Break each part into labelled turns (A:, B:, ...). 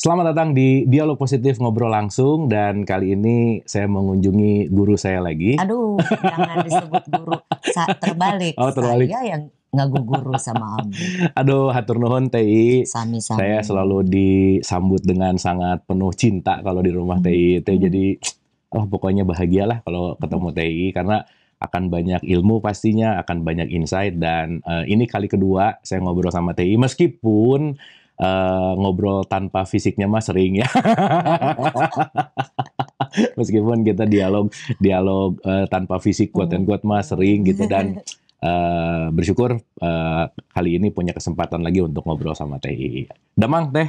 A: Selamat datang di Dialog Positif Ngobrol Langsung dan kali ini saya mengunjungi guru saya lagi. Aduh, jangan disebut
B: guru, Sa terbalik.
A: Oh, terbalik. Saya
B: yang ngagu guru sama Om.
A: Aduh, hatur nuhun TI. Sami sami. Saya selalu disambut dengan sangat penuh cinta kalau di rumah hmm. TI. jadi oh pokoknya bahagialah kalau ketemu TI karena akan banyak ilmu pastinya, akan banyak insight dan uh, ini kali kedua saya ngobrol sama TI meskipun Eh, ngobrol tanpa fisiknya mah sering ya. Meskipun kita dialog dialog uh, tanpa fisik kuat dan kuat mah sering gitu dan uh, bersyukur uh, kali ini punya kesempatan lagi untuk ngobrol sama Teh. Demang Teh.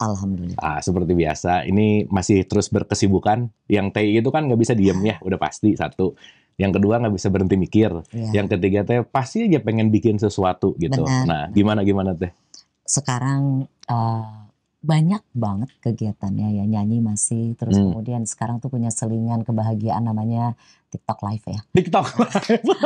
A: Alhamdulillah. Ah, seperti biasa, ini masih terus berkesibukan. Yang TI itu kan nggak bisa diem ya, udah pasti satu. Yang kedua nggak bisa berhenti mikir. Ya. Yang ketiga teh pasti aja pengen bikin sesuatu gitu. Benar. Nah, gimana gimana teh?
B: sekarang uh, banyak banget kegiatannya ya nyanyi masih terus hmm. kemudian sekarang tuh punya selingan kebahagiaan namanya TikTok Live ya. TikTok Live.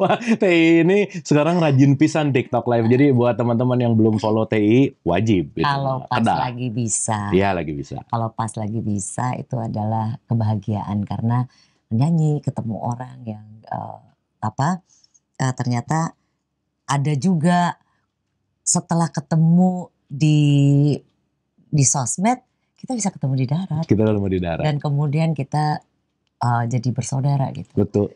A: Wah, TI ini sekarang rajin pisan TikTok live. Jadi buat teman-teman yang belum follow TI wajib. Gitu. Kalau
B: pas Kedah.
C: lagi bisa. Iya lagi bisa.
B: Kalau pas lagi bisa itu adalah kebahagiaan karena nyanyi ketemu orang yang uh, apa uh, ternyata ada juga setelah ketemu di di sosmed kita bisa ketemu di darat.
A: Kita ketemu di darat. Dan
B: kemudian kita uh, jadi bersaudara gitu. Betul.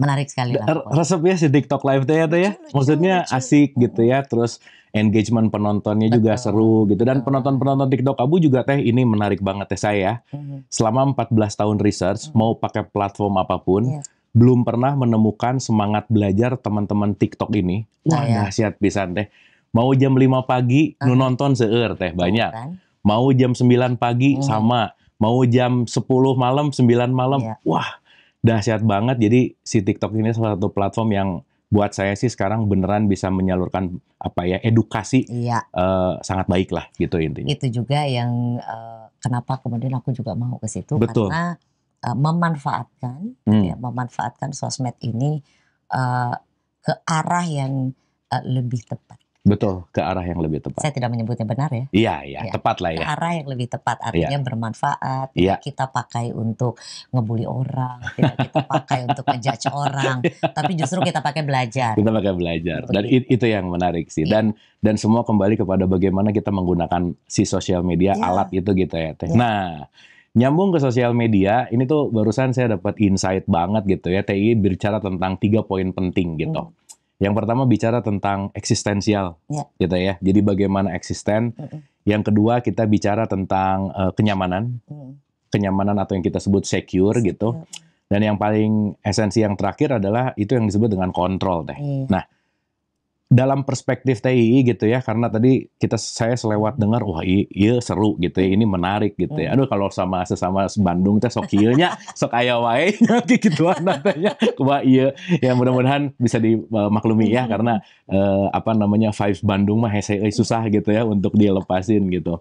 B: Menarik sekali lah.
A: Resepnya si TikTok live teh ya, ya. Maksudnya lucu. asik gitu ya. Terus engagement penontonnya Betul. juga seru gitu. Dan penonton-penonton TikTok Abu juga teh ini menarik banget teh ya, saya. Mm -hmm. Selama 14 tahun research mm-hmm. mau pakai platform apapun. Yeah belum pernah menemukan semangat belajar teman-teman TikTok ini. Nah, Wah, nah, ya. pisan teh mau jam 5 pagi uh. nu nonton seueur teh banyak kan? mau jam 9 pagi hmm. sama mau jam 10 malam 9 malam yeah. wah dahsyat banget jadi si TikTok ini salah satu platform yang buat saya sih sekarang beneran bisa menyalurkan apa ya edukasi iya. uh, sangat baik lah gitu intinya
B: itu juga yang uh, kenapa kemudian aku juga mau ke situ Betul. karena uh, memanfaatkan hmm. ya, memanfaatkan sosmed ini uh, ke arah yang uh, lebih tepat
A: Betul, ke arah yang lebih tepat. Saya
B: tidak menyebutnya benar ya.
A: Iya, iya, ya. tepat lah ya. Ke arah
B: yang lebih tepat, artinya ya. bermanfaat. Ya. Kita pakai untuk ngebully orang, tidak kita pakai untuk ngejudge orang, tapi justru kita pakai belajar. Kita pakai
A: belajar. Dan itu yang menarik sih. Ya. Dan dan semua kembali kepada bagaimana kita menggunakan si sosial media, ya. alat itu gitu ya. ya. Nah, Nyambung ke sosial media, ini tuh barusan saya dapat insight banget gitu ya. TI bicara tentang tiga poin penting gitu. Hmm. Yang pertama bicara tentang eksistensial, yeah. gitu ya. Jadi bagaimana eksisten. Mm -mm. Yang kedua kita bicara tentang uh, kenyamanan, mm. kenyamanan atau yang kita sebut secure, secure. gitu. Ya. Dan yang paling esensi yang terakhir adalah itu yang disebut dengan kontrol deh. Iya. Nah, dalam perspektif TII gitu ya karena tadi kita saya selewat dengar wah iya seru gitu ya ini menarik gitu ya hmm. aduh kalau sama sesama Bandung teh sok nya sok aya wae gitu nantinya wah iya ya mudah-mudahan bisa dimaklumi ya karena eh, apa namanya Five Bandung mah hese susah gitu ya untuk dilepasin gitu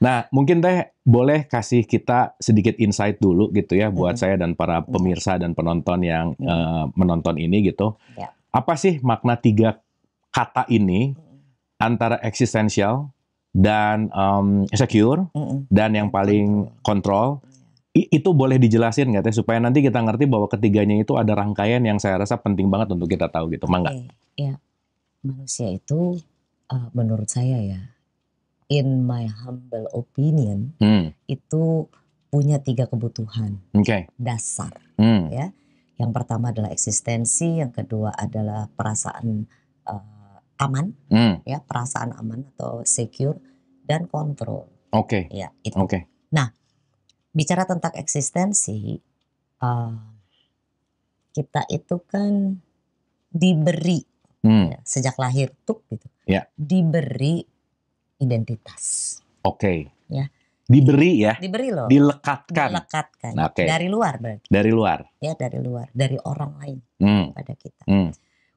A: Nah, mungkin teh boleh kasih kita sedikit insight dulu gitu ya buat -hmm. saya dan para hmm. pemirsa dan penonton yang mm -hmm. uh, menonton ini gitu. Yeah. Apa sih makna tiga kata ini antara eksistensial dan um, secure mm dan yang paling kontrol itu boleh dijelasin nggak teh supaya nanti kita ngerti bahwa ketiganya itu ada rangkaian yang saya rasa penting banget untuk kita tahu gitu mangga okay.
B: ya manusia itu uh, menurut saya ya in my humble opinion hmm. itu punya tiga kebutuhan okay. dasar hmm. ya yang pertama adalah eksistensi yang kedua adalah perasaan uh, aman, hmm. ya perasaan aman atau secure dan kontrol.
C: Oke. Okay. Ya itu. Oke. Okay.
B: Nah bicara tentang eksistensi, uh, kita itu kan diberi hmm. ya, sejak lahir tuh gitu, ya. diberi identitas.
C: Oke. Okay. Ya. Diberi ya. Diberi loh. Dilekatkan. Dilekatkan. Okay. Dari luar berarti. Dari luar. Ya dari
B: luar, dari orang lain
C: hmm. pada kita. Hmm.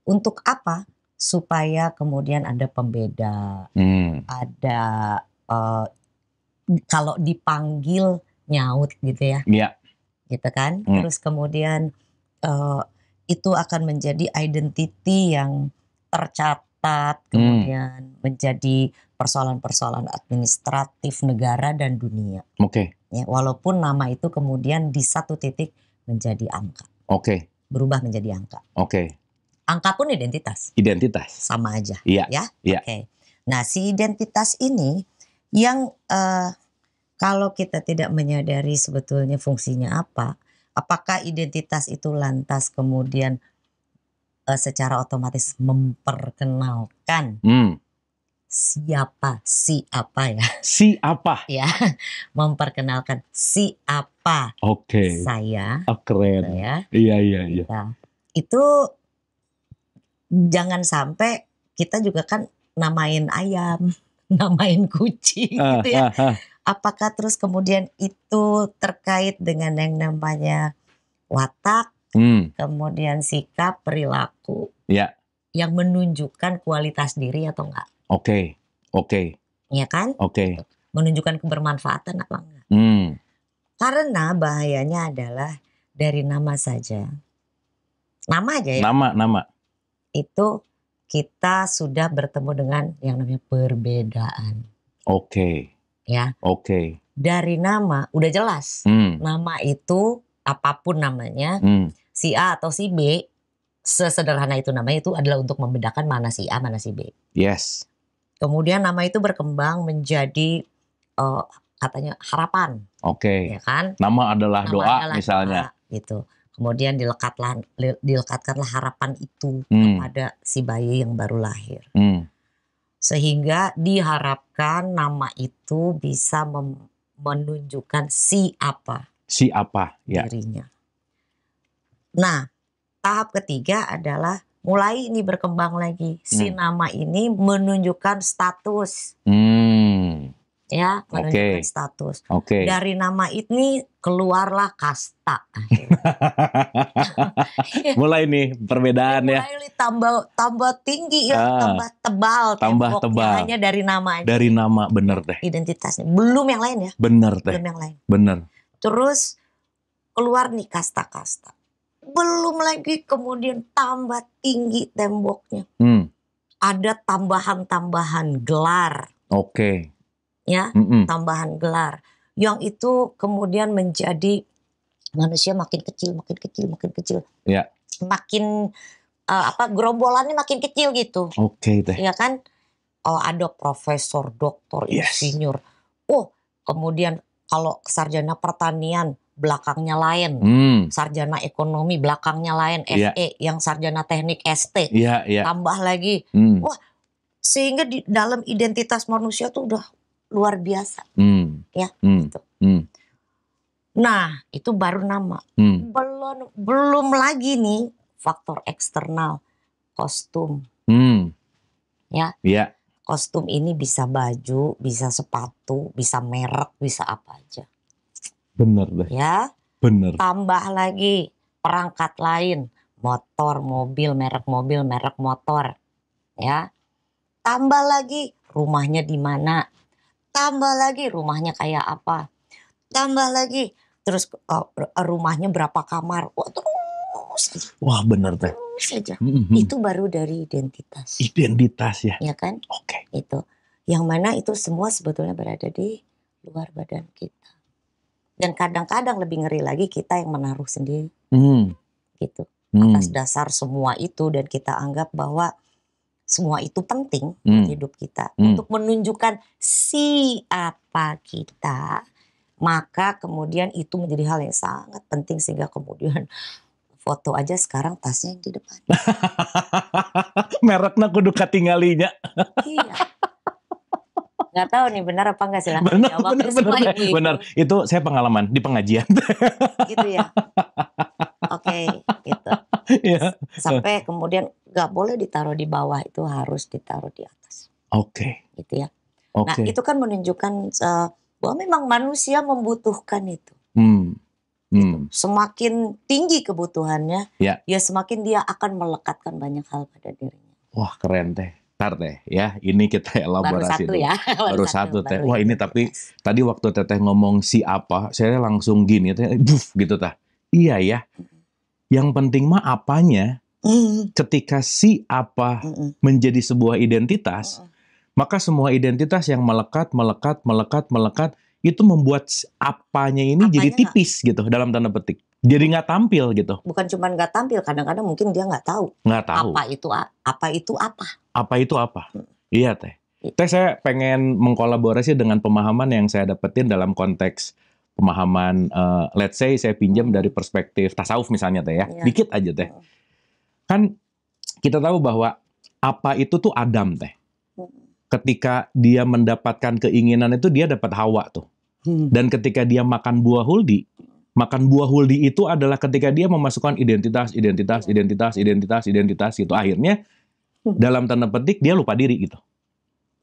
B: Untuk apa? supaya kemudian ada pembeda, hmm. ada uh, kalau dipanggil nyaut gitu ya, yeah. gitu kan. Hmm. Terus kemudian uh, itu akan menjadi identity yang tercatat, hmm. kemudian hmm. menjadi persoalan-persoalan administratif negara dan dunia. Oke. Okay. Ya, walaupun nama itu kemudian di satu titik menjadi angka. Oke. Okay. Berubah menjadi angka. Oke. Okay. Angka pun identitas. Identitas. Sama aja.
A: Iya. Ya. ya? Oke. Okay.
B: Nah, si identitas ini yang uh, kalau kita tidak menyadari sebetulnya fungsinya apa, apakah identitas itu lantas kemudian uh, secara otomatis memperkenalkan hmm. siapa si apa ya si apa ya memperkenalkan si apa oke okay. saya
C: oh, keren gitu ya iya iya iya kita. Nah,
B: itu jangan sampai kita juga kan namain ayam, namain kucing uh, gitu ya. Uh, uh. Apakah terus kemudian itu terkait dengan yang namanya watak, hmm. kemudian sikap, perilaku yeah. yang menunjukkan kualitas diri atau enggak?
C: Oke, okay. oke. Okay. Iya kan? Oke. Okay. Gitu.
B: Menunjukkan kebermanfaatan apa enggak? Hmm. Karena bahayanya adalah dari nama saja. Nama aja
A: ya. Nama, nama itu
B: kita sudah bertemu dengan yang namanya perbedaan. Oke. Okay. Ya. Oke. Okay. Dari nama udah jelas. Hmm. Nama itu apapun namanya, hmm. si A atau si B, sesederhana itu namanya itu adalah untuk membedakan mana si A mana si B. Yes. Kemudian nama itu berkembang menjadi uh, katanya harapan.
A: Oke. Okay. Ya kan? Nama adalah nama doa adalah misalnya. Doa,
B: gitu kemudian dilekatlah dilekatkanlah harapan itu hmm. kepada si bayi yang baru lahir hmm. sehingga diharapkan nama itu bisa menunjukkan si apa
C: si apa ya dirinya
B: nah tahap ketiga adalah mulai ini berkembang lagi si hmm. nama ini menunjukkan status hmm ya menunjukkan
C: okay. status. Okay. Dari
B: nama ini keluarlah kasta.
A: mulai nih perbedaan ya. Mulai
B: tambah tambah tinggi ya, ah, tambah tebal. Tambah tebal. Hanya dari nama aja. Dari
A: nama bener deh.
B: Identitasnya. Belum yang lain ya.
A: Bener deh. Belum yang lain. Bener.
B: Terus keluar nih kasta-kasta. Belum lagi kemudian tambah tinggi temboknya. Hmm. Ada tambahan-tambahan gelar.
C: Oke
B: ya mm-hmm. tambahan gelar yang itu kemudian menjadi manusia makin kecil makin kecil makin kecil yeah. makin uh, apa gerombolannya makin kecil gitu
C: oke okay, ya
B: kan oh ada profesor doktor yes. insinyur oh kemudian kalau sarjana pertanian belakangnya lain, mm. sarjana ekonomi belakangnya lain, yeah. Ya. yang sarjana teknik ST, yeah, yeah. tambah lagi, mm. wah sehingga di dalam identitas manusia tuh udah luar biasa. Hmm. Ya.
C: Hmm. Gitu. Hmm.
B: Nah, itu baru nama. Hmm. Belum belum lagi nih faktor eksternal kostum. Hmm. Ya. Iya. Kostum ini bisa baju, bisa sepatu, bisa merek, bisa apa aja.
C: Bener deh. Ya. Bener.
B: Tambah lagi perangkat lain, motor, mobil, merek mobil, merek motor. Ya. Tambah lagi rumahnya di mana, tambah lagi rumahnya kayak apa, tambah lagi terus eh, rumahnya berapa kamar, wah terus
A: aja. Wah bener teh. Terus aja. Mm -hmm.
B: Itu baru dari
A: identitas. Identitas ya.
B: Ya kan. Oke. Okay. Itu yang mana itu semua sebetulnya berada di luar badan kita. Dan kadang-kadang lebih ngeri lagi kita yang menaruh sendiri. Mm. Gitu. Hmm. Atas mm. dasar semua itu dan kita anggap bahwa semua itu penting hmm. hidup kita hmm. untuk menunjukkan siapa kita maka kemudian itu menjadi hal yang sangat penting sehingga kemudian foto aja sekarang tasnya yang di depan
A: mereknya kudu ketinggalinya iya
B: nggak tahu nih benar apa enggak sih? benar, benar, benar, benar, benar
A: itu saya pengalaman di pengajian gitu ya
C: oke okay, gitu yeah. sampai
B: kemudian nggak boleh ditaruh di bawah itu harus ditaruh di atas.
C: Oke. Okay. Gitu ya. Okay. Nah itu
B: kan menunjukkan uh, bahwa memang manusia membutuhkan itu.
C: Hmm. Gitu. Hmm. Gitu.
B: Semakin tinggi kebutuhannya, ya. ya semakin dia akan melekatkan banyak hal pada dirinya.
C: Wah
A: keren teh. Ntar deh ya, ini kita elaborasi baru satu ya, baru, satu, satu teh. Wah ini tapi tadi waktu teteh ngomong si apa, saya langsung gini, teh, buf gitu tah. Iya ya, yang penting mah apanya. Mm. Ketika si apa Mm-mm. menjadi sebuah identitas, Mm-mm. maka semua identitas yang melekat, melekat, melekat, melekat itu membuat apanya ini apanya jadi tipis gak, gitu dalam tanda petik. Jadi nggak tampil gitu.
B: Bukan cuma nggak tampil, kadang-kadang mungkin dia nggak tahu. Nggak tahu. Apa itu apa itu
A: apa? Apa itu apa? Mm. Iya teh. Teh saya pengen mengkolaborasi dengan pemahaman yang saya dapetin dalam konteks pemahaman uh, let's say saya pinjam dari perspektif tasawuf misalnya teh ya. ya. Dikit aja teh. Kan kita tahu bahwa apa itu tuh Adam teh. Hmm. Ketika dia mendapatkan keinginan itu dia dapat Hawa tuh. Hmm. Dan ketika dia makan buah huldi, makan buah huldi itu adalah ketika dia memasukkan identitas, identitas, iya. identitas, identitas, identitas itu Akhirnya dalam tanda petik dia lupa diri gitu.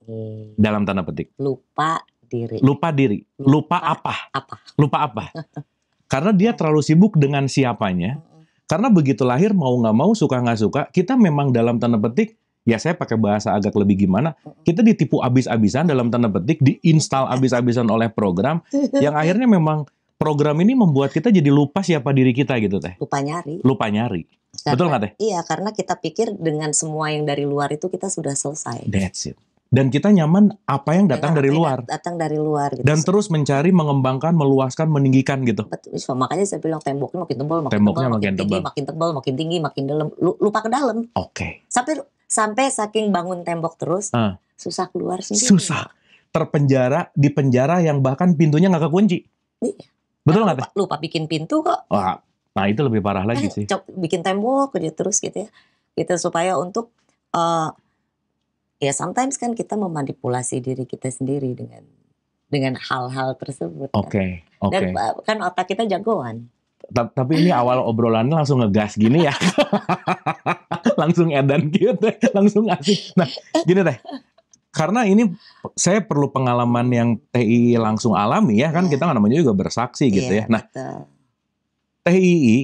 A: Hmm. Dalam tanda petik.
B: Lupa
C: diri.
A: Lupa diri. Lupa, lupa apa? Apa? Lupa apa? Karena dia terlalu sibuk dengan siapanya. Karena begitu lahir mau nggak mau suka nggak suka kita memang dalam tanda petik ya saya pakai bahasa agak lebih gimana kita ditipu abis-abisan dalam tanda petik diinstal abis-abisan oleh program yang akhirnya memang program ini membuat kita jadi lupa siapa diri kita gitu teh lupa nyari lupa nyari karena, betul nggak teh
B: iya karena kita pikir dengan semua yang dari luar itu kita sudah selesai
A: that's it dan kita nyaman apa yang datang dari luar.
B: Datang dari luar gitu. Dan
A: terus mencari mengembangkan, meluaskan, meninggikan gitu. Betul.
B: So, makanya saya bilang temboknya makin tebal, makin temboknya tebal, makin, makin tebal. tinggi, makin tebal, makin tinggi, makin dalam. Lupa ke dalam. Oke. Okay. Sampai sampai saking bangun tembok terus, uh. susah keluar sendiri.
A: Susah. Terpenjara di penjara yang bahkan pintunya nggak kekunci. Iya. Betul nah, nggak?
B: Lupa, lupa bikin pintu kok.
A: Wah, nah itu lebih parah lagi eh, sih.
B: Bikin tembok aja terus gitu ya. Gitu supaya untuk uh, ya sometimes kan kita memanipulasi diri kita sendiri dengan dengan hal-hal tersebut.
A: Oke. Okay, kan. Oke. okay. Eh,
B: kan otak kita jagoan.
A: Tapi ini awal obrolannya langsung ngegas gini ya. langsung edan gitu,
C: langsung asik. Nah,
A: gini deh. Karena ini saya perlu pengalaman yang TI langsung alami ya kan iya. kita namanya juga bersaksi gitu iya, ya. Nah, TI TII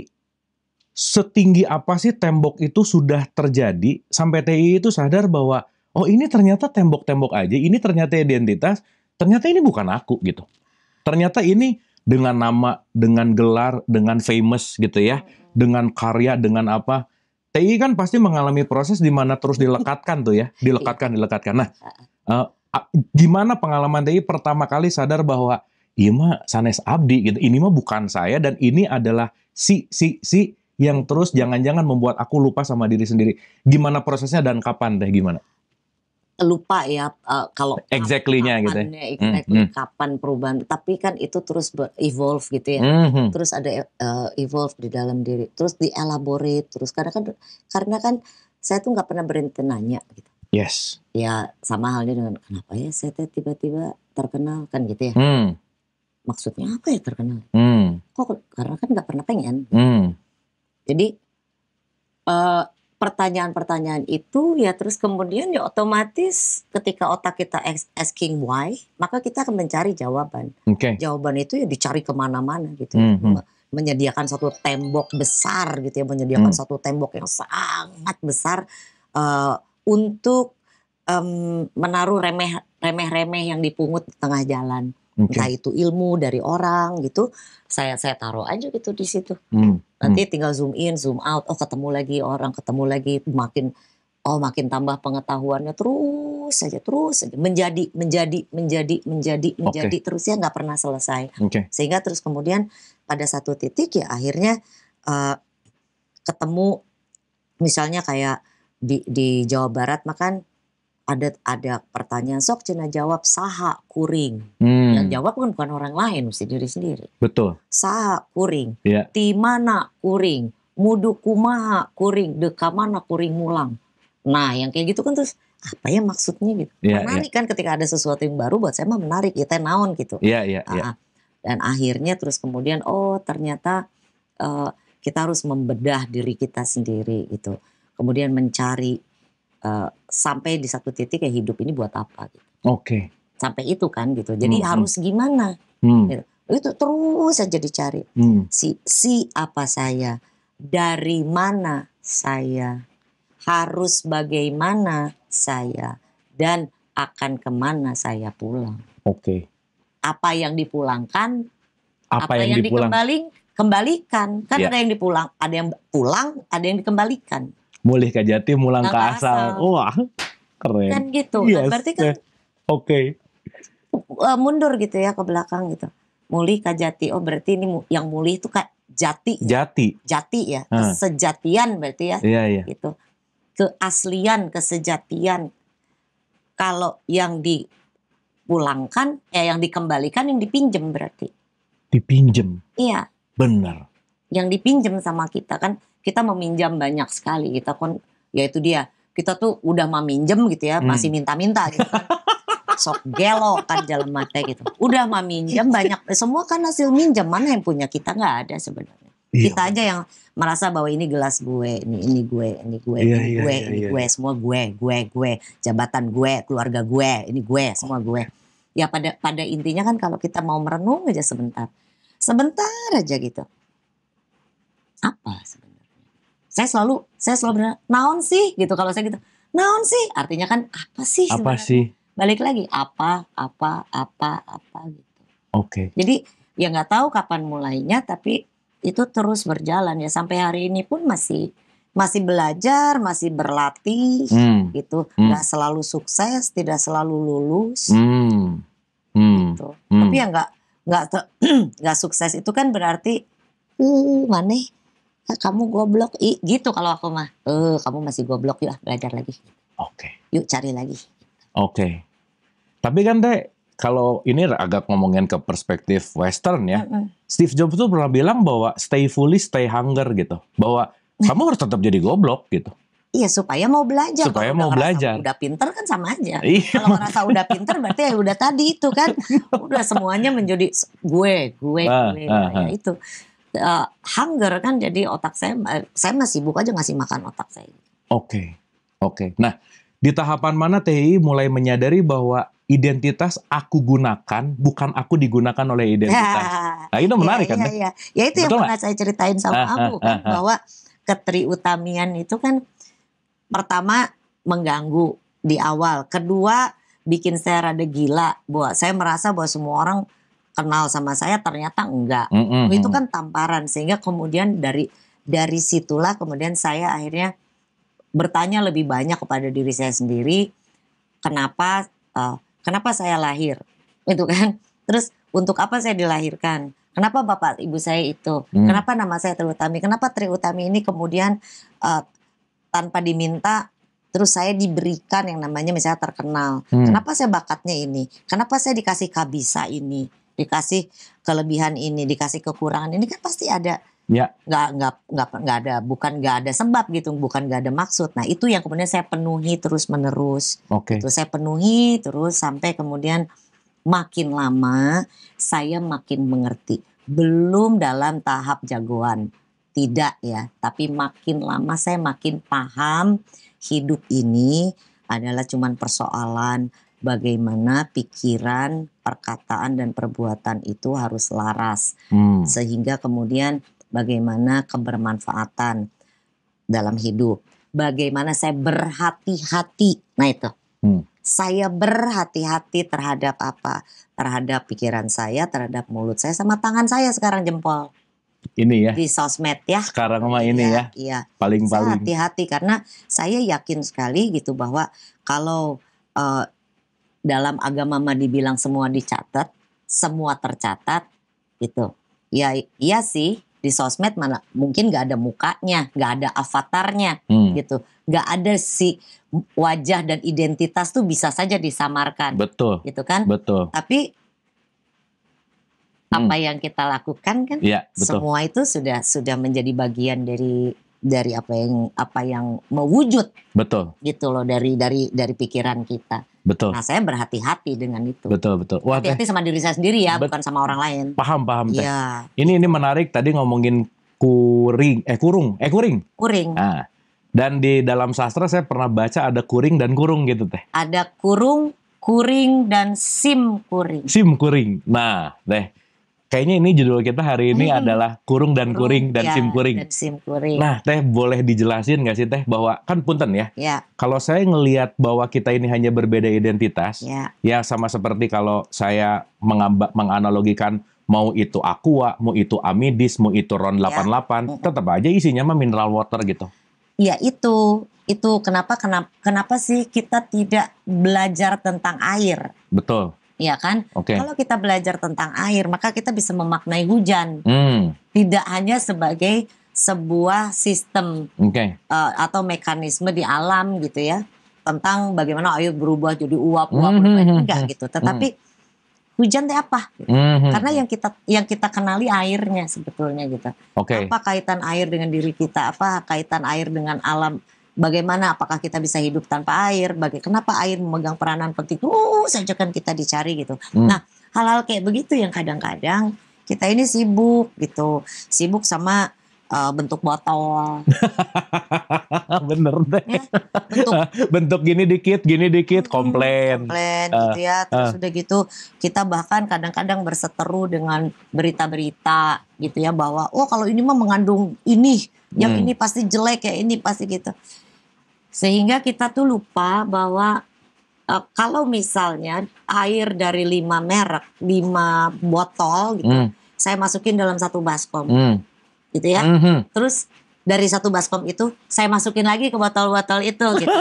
A: setinggi apa sih tembok itu sudah terjadi sampai TII itu sadar bahwa oh ini ternyata tembok-tembok aja, ini ternyata identitas, ternyata ini bukan aku gitu. Ternyata ini dengan nama, dengan gelar, dengan famous gitu ya, mm-hmm. dengan karya, dengan apa. TI kan pasti mengalami proses di mana terus dilekatkan tuh ya, iya. dilekatkan, dilekatkan. Nah, uh, gimana pengalaman TI pertama kali sadar bahwa iya mah Sanes Abdi gitu. Ini mah bukan saya dan ini adalah si si si yang terus jangan-jangan membuat aku lupa sama diri sendiri. Gimana prosesnya dan kapan deh gimana?
B: lupa ya uh, kalau
A: exactly-nya gitu ya. hmm, Exactly mm -hmm.
B: kapan perubahan tapi kan itu terus evolve gitu ya. Mm -hmm. Terus ada uh, evolve di dalam diri, terus dielaborate terus karena kan karena kan saya tuh nggak pernah berhenti nanya gitu. Yes. Ya sama halnya dengan kenapa ya saya tiba-tiba terkenal kan gitu ya. Mm.
C: Maksudnya apa ya terkenal? Mm.
B: Kok karena kan nggak pernah pengen. Mm. Jadi uh, pertanyaan-pertanyaan itu ya terus kemudian ya otomatis ketika otak kita asking why maka kita akan mencari jawaban okay. jawaban itu ya dicari kemana-mana gitu mm -hmm. menyediakan satu tembok besar gitu ya menyediakan mm. satu tembok yang sangat besar uh, untuk um, menaruh remeh remeh-remeh yang dipungut di tengah jalan okay. entah itu ilmu dari orang gitu saya saya taruh aja gitu di situ hmm. nanti hmm. tinggal zoom in zoom out oh ketemu lagi orang ketemu lagi makin oh makin tambah pengetahuannya terus saja terus saja menjadi menjadi menjadi menjadi okay. menjadi terus ya nggak pernah selesai okay. sehingga terus kemudian pada satu titik ya akhirnya uh, ketemu misalnya kayak di di Jawa Barat makan ada ada pertanyaan sok cina jawab saha kuring. Hmm. Yang jawab kan bukan orang lain, mesti diri sendiri. Betul. Saha kuring. Yeah. Di mana kuring? Mudu kumaha kuring? Deka mana kuring mulang? Nah, yang kayak gitu kan terus apa ya maksudnya gitu. Yeah, iya. menarik yeah. kan ketika ada sesuatu yang baru buat saya mah menarik ya tenaun gitu. Iya, yeah, iya, yeah, iya. ah. dan akhirnya terus kemudian oh ternyata uh, kita harus membedah diri kita sendiri gitu. Kemudian mencari Eh, sampai di satu titik ya hidup ini buat apa gitu. Oke. Okay. Sampai itu kan gitu. Jadi hmm. harus hmm. gimana? Hmm. Gitu. Itu terus aja dicari. Hmm. Si si apa saya? Dari mana saya? Harus bagaimana saya? Dan akan kemana saya pulang? Oke. Okay. Apa yang dipulangkan?
C: Apa, apa yang, yang dipulang?
B: kembalikan kan yeah. ada yang dipulang ada yang pulang ada yang dikembalikan
A: mulih ke jati, mulang ke Asal. Wah,
C: keren. Kan gitu. Yes. Iya kan nah, berarti kan Oke. Okay.
B: Eh, mundur gitu ya ke belakang gitu. Mulih ke Jati. Oh, berarti ini yang mulih itu Kak Jati.
C: Ya?
A: Jati.
B: Jati ya. Hmm. Kesejatian berarti ya.
C: Iya, iya. Gitu.
B: Keaslian, kesejatian. Kalau yang dipulangkan, ya yang dikembalikan yang dipinjam berarti.
C: Dipinjam. Iya. Benar.
B: Yang dipinjam sama kita kan kita meminjam banyak sekali kita kon ya itu dia kita tuh udah meminjam gitu ya hmm. masih minta-minta gitu kan. sok gelo kan jalan mata gitu udah meminjam banyak semua kan hasil minjem mana yang punya kita nggak ada sebenarnya iya. kita aja yang merasa bahwa ini gelas gue ini ini gue ini gue iya, ini iya, gue iya, ini iya. gue semua gue gue gue jabatan gue keluarga gue ini gue semua gue ya pada pada intinya kan kalau kita mau merenung aja sebentar sebentar aja gitu apa sebenarnya saya selalu saya selalu benar naon sih gitu kalau saya gitu naon sih artinya kan apa sih apa sebenarnya? sih balik lagi apa apa apa apa gitu
C: oke okay. jadi
B: ya nggak tahu kapan mulainya tapi itu terus berjalan ya sampai hari ini pun masih masih belajar masih berlatih hmm. gitu hmm. nggak selalu sukses tidak selalu lulus
C: hmm. Hmm. gitu hmm. tapi ya
B: nggak nggak nggak sukses itu kan berarti uh maneh kamu goblok i gitu kalau aku mah eh kamu masih goblok yuk belajar lagi oke okay. yuk cari lagi
A: oke okay. tapi kan teh kalau ini agak ngomongin ke perspektif western ya mm -hmm. Steve Jobs tuh pernah bilang bahwa stay foolish stay hunger gitu bahwa mm. kamu harus tetap jadi goblok gitu
B: Iya supaya mau belajar. Supaya mau udah belajar. Udah pinter kan sama aja. Iya, kalau merasa udah pinter berarti ya udah tadi itu kan. udah semuanya menjadi gue, gue, ah, gue. Ah, ya ah. itu uh, hunger kan jadi otak saya eh, saya masih sibuk aja ngasih makan otak saya. Oke.
C: Okay. Oke. Okay. Nah,
A: di tahapan mana TI mulai menyadari bahwa identitas aku gunakan bukan aku digunakan oleh identitas. Nah, itu menarik ya, kan? Iya,
B: iya. Ya itu Betul yang pernah saya ceritain sama ah, ah kamu kan ah, ah. bahwa ketriutamian itu kan pertama mengganggu di awal, kedua bikin saya rada gila Buat saya merasa bahwa semua orang kenal sama saya ternyata enggak. Mm -hmm. Itu kan tamparan sehingga kemudian dari dari situlah kemudian saya akhirnya bertanya lebih banyak kepada diri saya sendiri kenapa uh, kenapa saya lahir itu kan terus untuk apa saya dilahirkan kenapa bapak ibu saya itu mm. kenapa nama saya Triutami kenapa Triutami ini kemudian uh, tanpa diminta terus saya diberikan yang namanya misalnya terkenal hmm. kenapa saya bakatnya ini kenapa saya dikasih kabisa ini dikasih kelebihan ini, dikasih kekurangan ini kan pasti ada Ya. Gak, gak, gak, nggak ada, bukan gak ada sebab gitu, bukan gak ada maksud. Nah itu yang kemudian saya penuhi terus menerus. Oke. Okay. Itu saya penuhi terus sampai kemudian makin lama saya makin mengerti. Belum dalam tahap jagoan, tidak ya. Tapi makin lama saya makin paham hidup ini adalah cuman persoalan bagaimana pikiran, perkataan dan perbuatan itu harus laras hmm. sehingga kemudian bagaimana kebermanfaatan dalam hidup, bagaimana saya berhati-hati. Nah itu. Hmm. Saya berhati-hati terhadap apa? Terhadap pikiran saya, terhadap mulut saya sama tangan saya sekarang jempol ini ya di sosmed ya
A: sekarang mah ini iya, ya, iya. paling paling
B: hati-hati karena saya yakin sekali gitu bahwa kalau uh, dalam agama mah dibilang semua dicatat, semua tercatat gitu. Ya iya sih di sosmed mana mungkin nggak ada mukanya, nggak ada avatarnya hmm. gitu, nggak ada si wajah dan identitas tuh bisa saja disamarkan. Betul. Gitu kan? Betul. Tapi hmm. apa yang kita lakukan kan ya, semua itu sudah sudah menjadi bagian dari dari apa yang apa yang mewujud betul gitu loh dari dari dari pikiran kita Betul. Nah, saya berhati-hati dengan itu.
A: Betul, betul. Wah, hati-hati sama
B: diri saya sendiri ya, bet- bukan sama orang lain.
A: Paham, paham. Iya. Ini ini menarik tadi ngomongin kuring, eh kurung, eh kuring. Kuring. Nah, dan di dalam sastra saya pernah baca ada kuring dan kurung gitu teh.
B: Ada kurung, kuring dan sim kuring.
A: Sim kuring. Nah, deh kayaknya ini judul kita hari ini hmm. adalah kurung dan kurung, kuring dan ya, sim kuring. Dan sim
C: kuring. Nah,
A: Teh boleh dijelasin nggak sih Teh bahwa kan punten ya. ya. Kalau saya ngelihat bahwa kita ini hanya berbeda identitas, ya, ya sama seperti kalau saya mengamba, menganalogikan mau itu aqua, mau itu amidis, mau itu ron 88, ya. tetap aja isinya mah mineral water gitu.
B: Ya itu itu kenapa kenapa kenapa sih kita tidak belajar tentang air? Betul ya kan? Okay. Kalau kita belajar tentang air, maka kita bisa memaknai hujan. Hmm. Tidak hanya sebagai sebuah sistem okay. uh, eh, atau mekanisme di alam gitu ya tentang bagaimana air berubah jadi uap uap mm -hmm. enggak hmm. gitu tetapi mm. hujan itu apa
C: mm -hmm. karena
B: hmm. yang kita yang kita kenali airnya sebetulnya gitu okay. apa kaitan air dengan diri kita apa kaitan air dengan alam bagaimana apakah kita bisa hidup tanpa air bagaimana kenapa air memegang peranan penting Uh, oh, saja kan kita dicari gitu hmm. nah hal-hal kayak begitu yang kadang-kadang kita ini sibuk gitu sibuk sama uh,
A: bentuk botol. Bener deh. Ya, bentuk. bentuk gini dikit, gini dikit, hmm, komplain. Komplain uh, gitu ya. Eh. Terus uh. udah
B: gitu kita bahkan kadang-kadang berseteru dengan berita-berita gitu ya bahwa oh kalau ini mah mengandung ini, yang hmm. ini pasti jelek ya, ini pasti gitu. Sehingga kita tuh lupa bahwa e, kalau misalnya air dari lima merek, lima botol gitu, mm. saya masukin dalam satu baskom. Mm. Gitu ya. Mm -hmm. Terus dari satu baskom itu saya masukin lagi ke botol-botol itu gitu.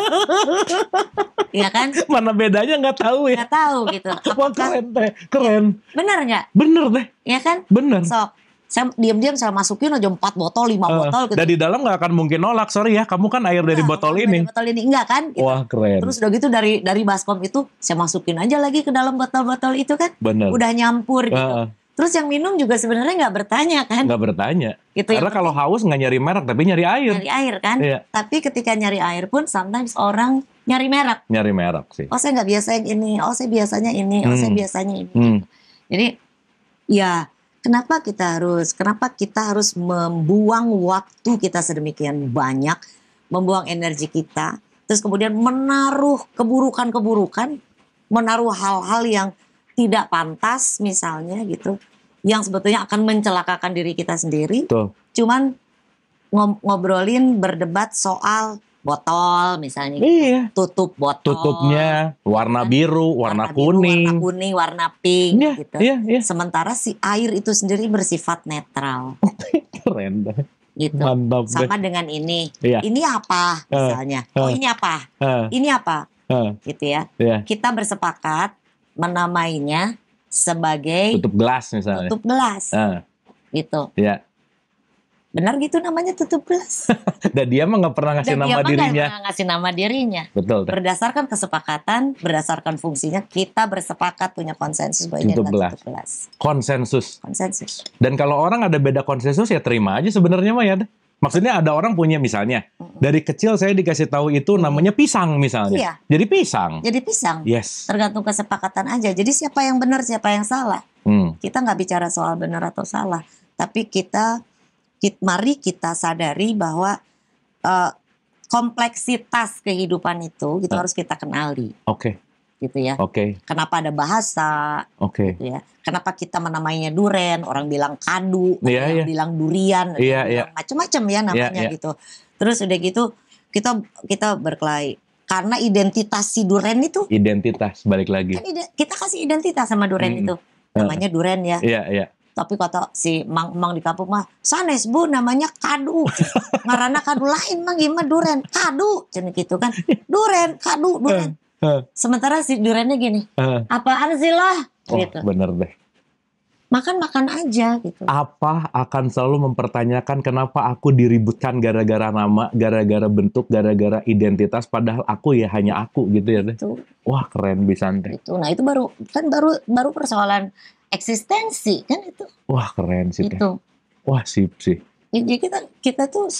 A: Iya kan? Mana bedanya nggak tahu ya. Nggak
B: tahu gitu. Apakah, Wah, keren keren. Bener nggak? Bener deh. Iya kan? Bener. Sok saya diam-diam saya masukin aja empat botol lima uh, botol gitu. dan di
A: dalam gak akan mungkin nolak sorry ya kamu kan air nah, dari iya, botol kan ini dari
B: botol ini enggak kan gitu.
A: wah keren terus udah
B: gitu dari dari baskom itu saya masukin aja lagi ke dalam botol-botol itu kan Bener. udah nyampur gitu uh. Terus yang minum juga sebenarnya nggak bertanya kan? Nggak
A: bertanya. Gitu ya, Karena kalau haus nggak nyari merek tapi nyari air. Nyari
B: air kan? Iya. Tapi ketika nyari air pun sometimes orang nyari merek.
A: Nyari merek sih. Oh
B: saya nggak biasa yang ini, oh saya biasanya ini, hmm. oh saya hmm. biasanya ini. Hmm. Gitu. Jadi ya Kenapa kita harus kenapa kita harus membuang waktu kita sedemikian banyak, membuang energi kita, terus kemudian menaruh keburukan-keburukan, menaruh hal-hal yang tidak pantas misalnya gitu, yang sebetulnya akan mencelakakan diri kita sendiri. Betul. Cuman ngobrolin berdebat soal botol misalnya gitu.
A: iya. tutup botol tutupnya warna kan? biru warna, warna kuning warna
B: kuning warna pink iya, gitu iya, iya. sementara si air itu sendiri bersifat netral oh,
C: keren gitu Mantap sama deh.
B: dengan ini iya. ini apa eh, misalnya uh, uh, oh ini apa uh, ini apa uh, gitu ya iya. kita bersepakat menamainya sebagai tutup
A: gelas misalnya tutup gelas uh, gitu ya
B: Benar gitu namanya tutup plus.
A: Dan dia mah nggak pernah ngasih Dan nama dia dirinya. pernah
B: ngasih nama dirinya.
A: Betul. Tak? Berdasarkan
B: kesepakatan, berdasarkan fungsinya, kita bersepakat punya konsensus bahwa tutup
A: plus. Konsensus. Konsensus. Dan kalau orang ada beda konsensus ya terima aja sebenarnya mah ya. Maksudnya ada orang punya misalnya mm-hmm. dari kecil saya dikasih tahu itu namanya pisang misalnya. Iya. Jadi pisang. Jadi pisang. Yes.
B: Tergantung kesepakatan aja. Jadi siapa yang benar siapa yang salah. Mm. Kita nggak bicara soal benar atau salah, tapi kita mari kita sadari bahwa uh, kompleksitas kehidupan itu kita uh. Eh. harus kita kenali. Oke. Okay. Gitu ya. Oke. Okay. Kenapa ada bahasa? Oke. Okay. Gitu ya. Kenapa kita menamainya duren? Orang bilang kadu, yeah, orang yeah. Iya. bilang durian, yeah, yeah. macam-macam ya iya, namanya yeah, yeah. gitu. Terus udah gitu kita kita berkelahi karena identitas
A: si duren itu. Identitas balik lagi. Kan
B: ide, kita kasih identitas sama duren hmm. itu eh. namanya duren ya. Iya, iya tapi kata si mang mang di kampung mah sanes bu namanya kadu ngarana kadu lain mah gimana duren kadu jadi gitu kan duren kadu eh,
A: duren eh.
B: sementara si durennya gini eh. apa sih lah oh, gitu bener deh makan-makan aja gitu.
A: Apa akan selalu mempertanyakan kenapa aku diributkan gara-gara nama, gara-gara bentuk, gara-gara identitas padahal aku ya hanya aku gitu ya deh. Wah, keren bisa Itu.
B: Nah, itu baru kan baru baru persoalan eksistensi kan itu.
C: Wah keren sih. Itu. Ya. Wah sip sih.
B: Jadi ya, ya kita kita tuh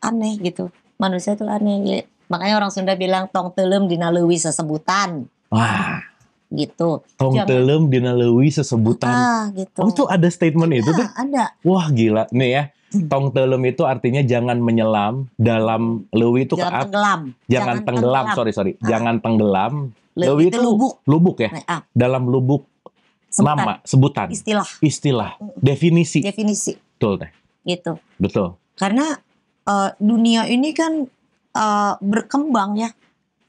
B: aneh gitu. Manusia tuh aneh. Ya, makanya orang Sunda bilang tong telum dina sesebutan. Wah. Gitu. Tong
A: telum telem dina sesebutan. Ah, gitu. Oh itu ada statement ada, itu iya, tuh? Ada. Wah gila. Nih ya. Hmm. Tong telum itu artinya jangan menyelam dalam lewi itu jangan tenggelam. Jangan, jangan tenggelam. tenggelam, sorry sorry. Ah. Jangan tenggelam. Lewi itu lubuk. Lubuk ya. Nah, ah. Dalam lubuk sebutan. nama, sebutan, istilah, istilah, definisi, definisi, betul deh gitu, betul.
B: Karena uh, dunia ini kan uh, berkembang ya,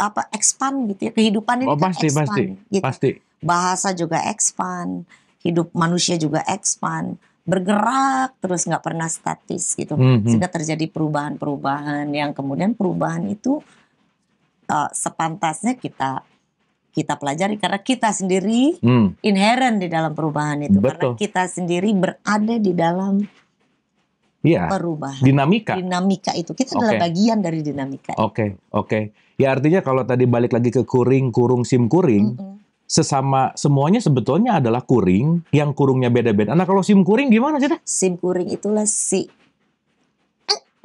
B: apa expand gitu ya kehidupan ini oh, kan pasti, expand, pasti, gitu. pasti. Bahasa juga expand, hidup manusia juga expand, bergerak terus nggak pernah statis gitu, mm -hmm. sehingga terjadi perubahan-perubahan yang kemudian perubahan itu uh, sepantasnya kita kita pelajari karena kita sendiri hmm. inherent di dalam perubahan itu Betul. karena kita sendiri berada di dalam
C: ya, perubahan
A: dinamika
B: dinamika itu kita okay. adalah bagian dari dinamika
A: oke okay. oke okay. ya artinya kalau tadi balik lagi ke kuring kurung sim kuring mm -hmm. sesama semuanya sebetulnya adalah kuring yang kurungnya beda-beda nah kalau sim kuring gimana sih sim kuring itulah si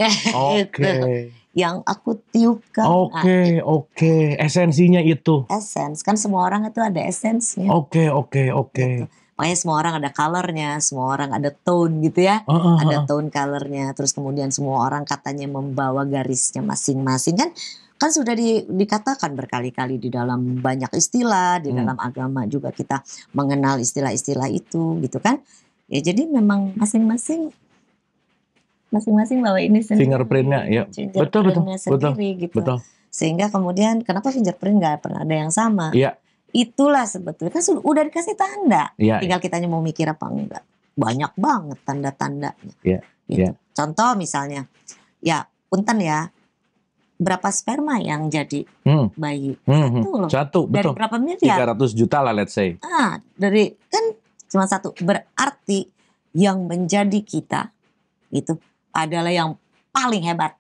A: Oke. Okay.
B: yang aku tiupkan. Oke, okay,
A: nah, oke. Okay. Esensinya itu.
B: Esens kan semua orang itu ada esensnya.
A: Oke, okay, oke, okay, oke. Okay. Gitu.
B: Makanya semua orang ada colornya, semua orang ada tone gitu ya. Uh, uh, uh. Ada tone colornya. Terus kemudian semua orang katanya membawa garisnya masing-masing kan kan sudah di, dikatakan berkali-kali di dalam banyak istilah di hmm. dalam agama juga kita mengenal istilah-istilah itu gitu kan ya jadi memang masing-masing masing-masing bawa ini sendiri. Fingerprintnya,
C: ya. Betul, betul, sendiri, betul, gitu. betul.
B: Sehingga kemudian kenapa fingerprint nggak pernah ada yang sama? Iya. Itulah sebetulnya kan sudah dikasih tanda, ya, tinggal ya. kitanya mau mikir apa enggak. Banyak banget tanda-tandanya.
C: Iya. Gitu. Ya.
B: Contoh misalnya, ya punten ya, berapa sperma yang jadi hmm. bayi?
A: Hmm. hmm. loh. Satu, betul. Dari berapa miliar? 300 juta lah let's say.
B: Ah, dari kan cuma satu. Berarti yang menjadi kita itu adalah yang paling hebat.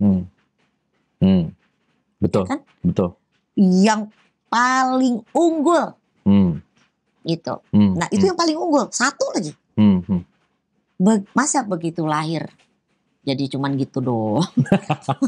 C: Hmm. Hmm. Betul. Kan? Betul.
B: Yang paling unggul. Hmm. Gitu. Hmm. Nah, itu hmm. yang paling unggul. Satu lagi. Hmm. hmm. masa begitu lahir jadi cuman gitu doh.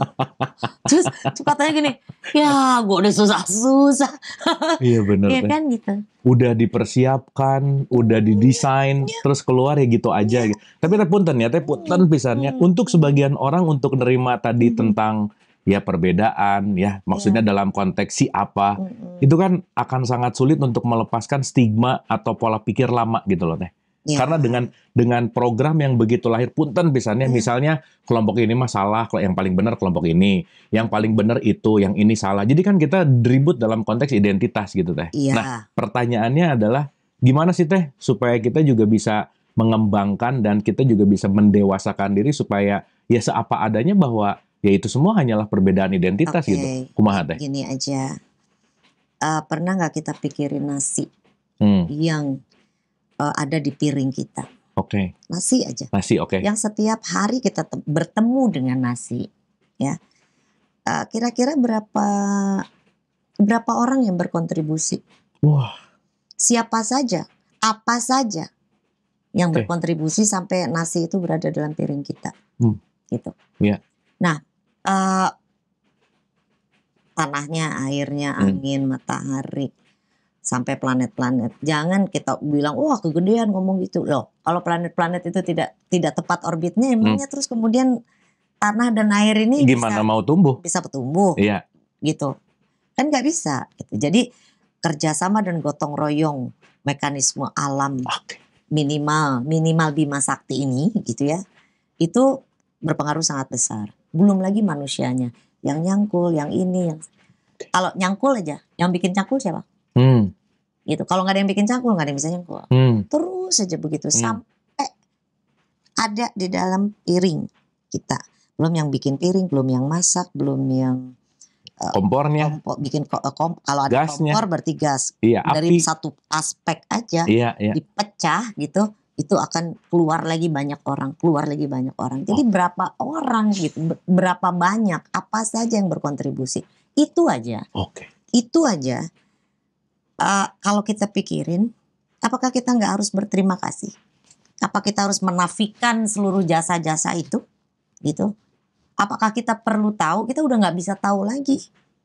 B: Terus katanya gini, ya gue udah susah-susah. iya bener. Iya kan gitu.
A: Udah dipersiapkan, udah iya, didesain, ya. terus keluar ya gitu aja. Ya. Tapi punten ya, tapi punten iya, pisannya. Hmm. Iya. Untuk sebagian orang untuk nerima tadi hmm. tentang ya perbedaan ya maksudnya ya. dalam konteks si apa -hmm. itu kan akan sangat sulit untuk melepaskan stigma atau pola pikir lama gitu loh teh Yeah. Karena dengan dengan program yang begitu lahir punten misalnya yeah. Hmm. misalnya kelompok ini masalah kalau yang paling benar kelompok ini, yang paling benar itu, yang ini salah. Jadi kan kita ribut dalam konteks identitas gitu teh. Yeah. Nah, pertanyaannya adalah gimana sih teh supaya kita juga bisa mengembangkan dan kita juga bisa mendewasakan diri supaya ya seapa adanya bahwa ya itu semua hanyalah perbedaan identitas okay. gitu. Kumaha teh? Gini
B: aja. Uh, pernah nggak kita pikirin nasi hmm. yang uh, ada di piring kita. Oke. Okay. Nasi aja. Nasi, oke. Okay. Yang setiap hari kita bertemu dengan nasi, ya. Eh, kira-kira uh, berapa berapa orang yang berkontribusi? Wah. Siapa saja, apa saja yang okay. berkontribusi sampai nasi itu berada dalam piring kita, hmm. gitu. Iya. Yeah. Nah, uh, tanahnya, airnya, hmm. angin, hmm. matahari, sampai planet-planet. Jangan kita bilang wah oh, kegedean ngomong gitu loh. Kalau planet-planet itu tidak tidak tepat orbitnya hmm. emangnya hmm. terus kemudian tanah dan air ini gimana bisa, mau tumbuh? Bisa bertumbuh. Iya. Gitu. Kan nggak bisa gitu. Jadi kerjasama dan gotong royong mekanisme alam minimal minimal Bima Sakti ini gitu ya. Itu berpengaruh sangat besar. Belum lagi manusianya yang nyangkul, yang ini, yang kalau nyangkul aja, yang bikin nyangkul siapa? Hmm. Gitu. Kalau nggak ada yang bikin cangkul, nggak ada yang bisa nyangkul. Hmm. Terus aja begitu hmm. sampai ada di dalam piring kita. Belum yang bikin piring, belum yang masak, belum yang uh, kompornya kompor, bikin eh, kom kalau ada Gasnya. kompor berarti gas iya, dari api. satu aspek aja iya, iya. dipecah gitu itu akan keluar lagi banyak orang, keluar lagi banyak orang. Jadi oh. berapa orang gitu, berapa banyak, apa saja yang berkontribusi. Itu aja. Oke. Okay. Itu aja uh, kalau kita pikirin, apakah kita nggak harus berterima kasih? Apa kita harus menafikan seluruh jasa-jasa itu? Gitu. Apakah kita perlu tahu? Kita udah nggak bisa tahu lagi.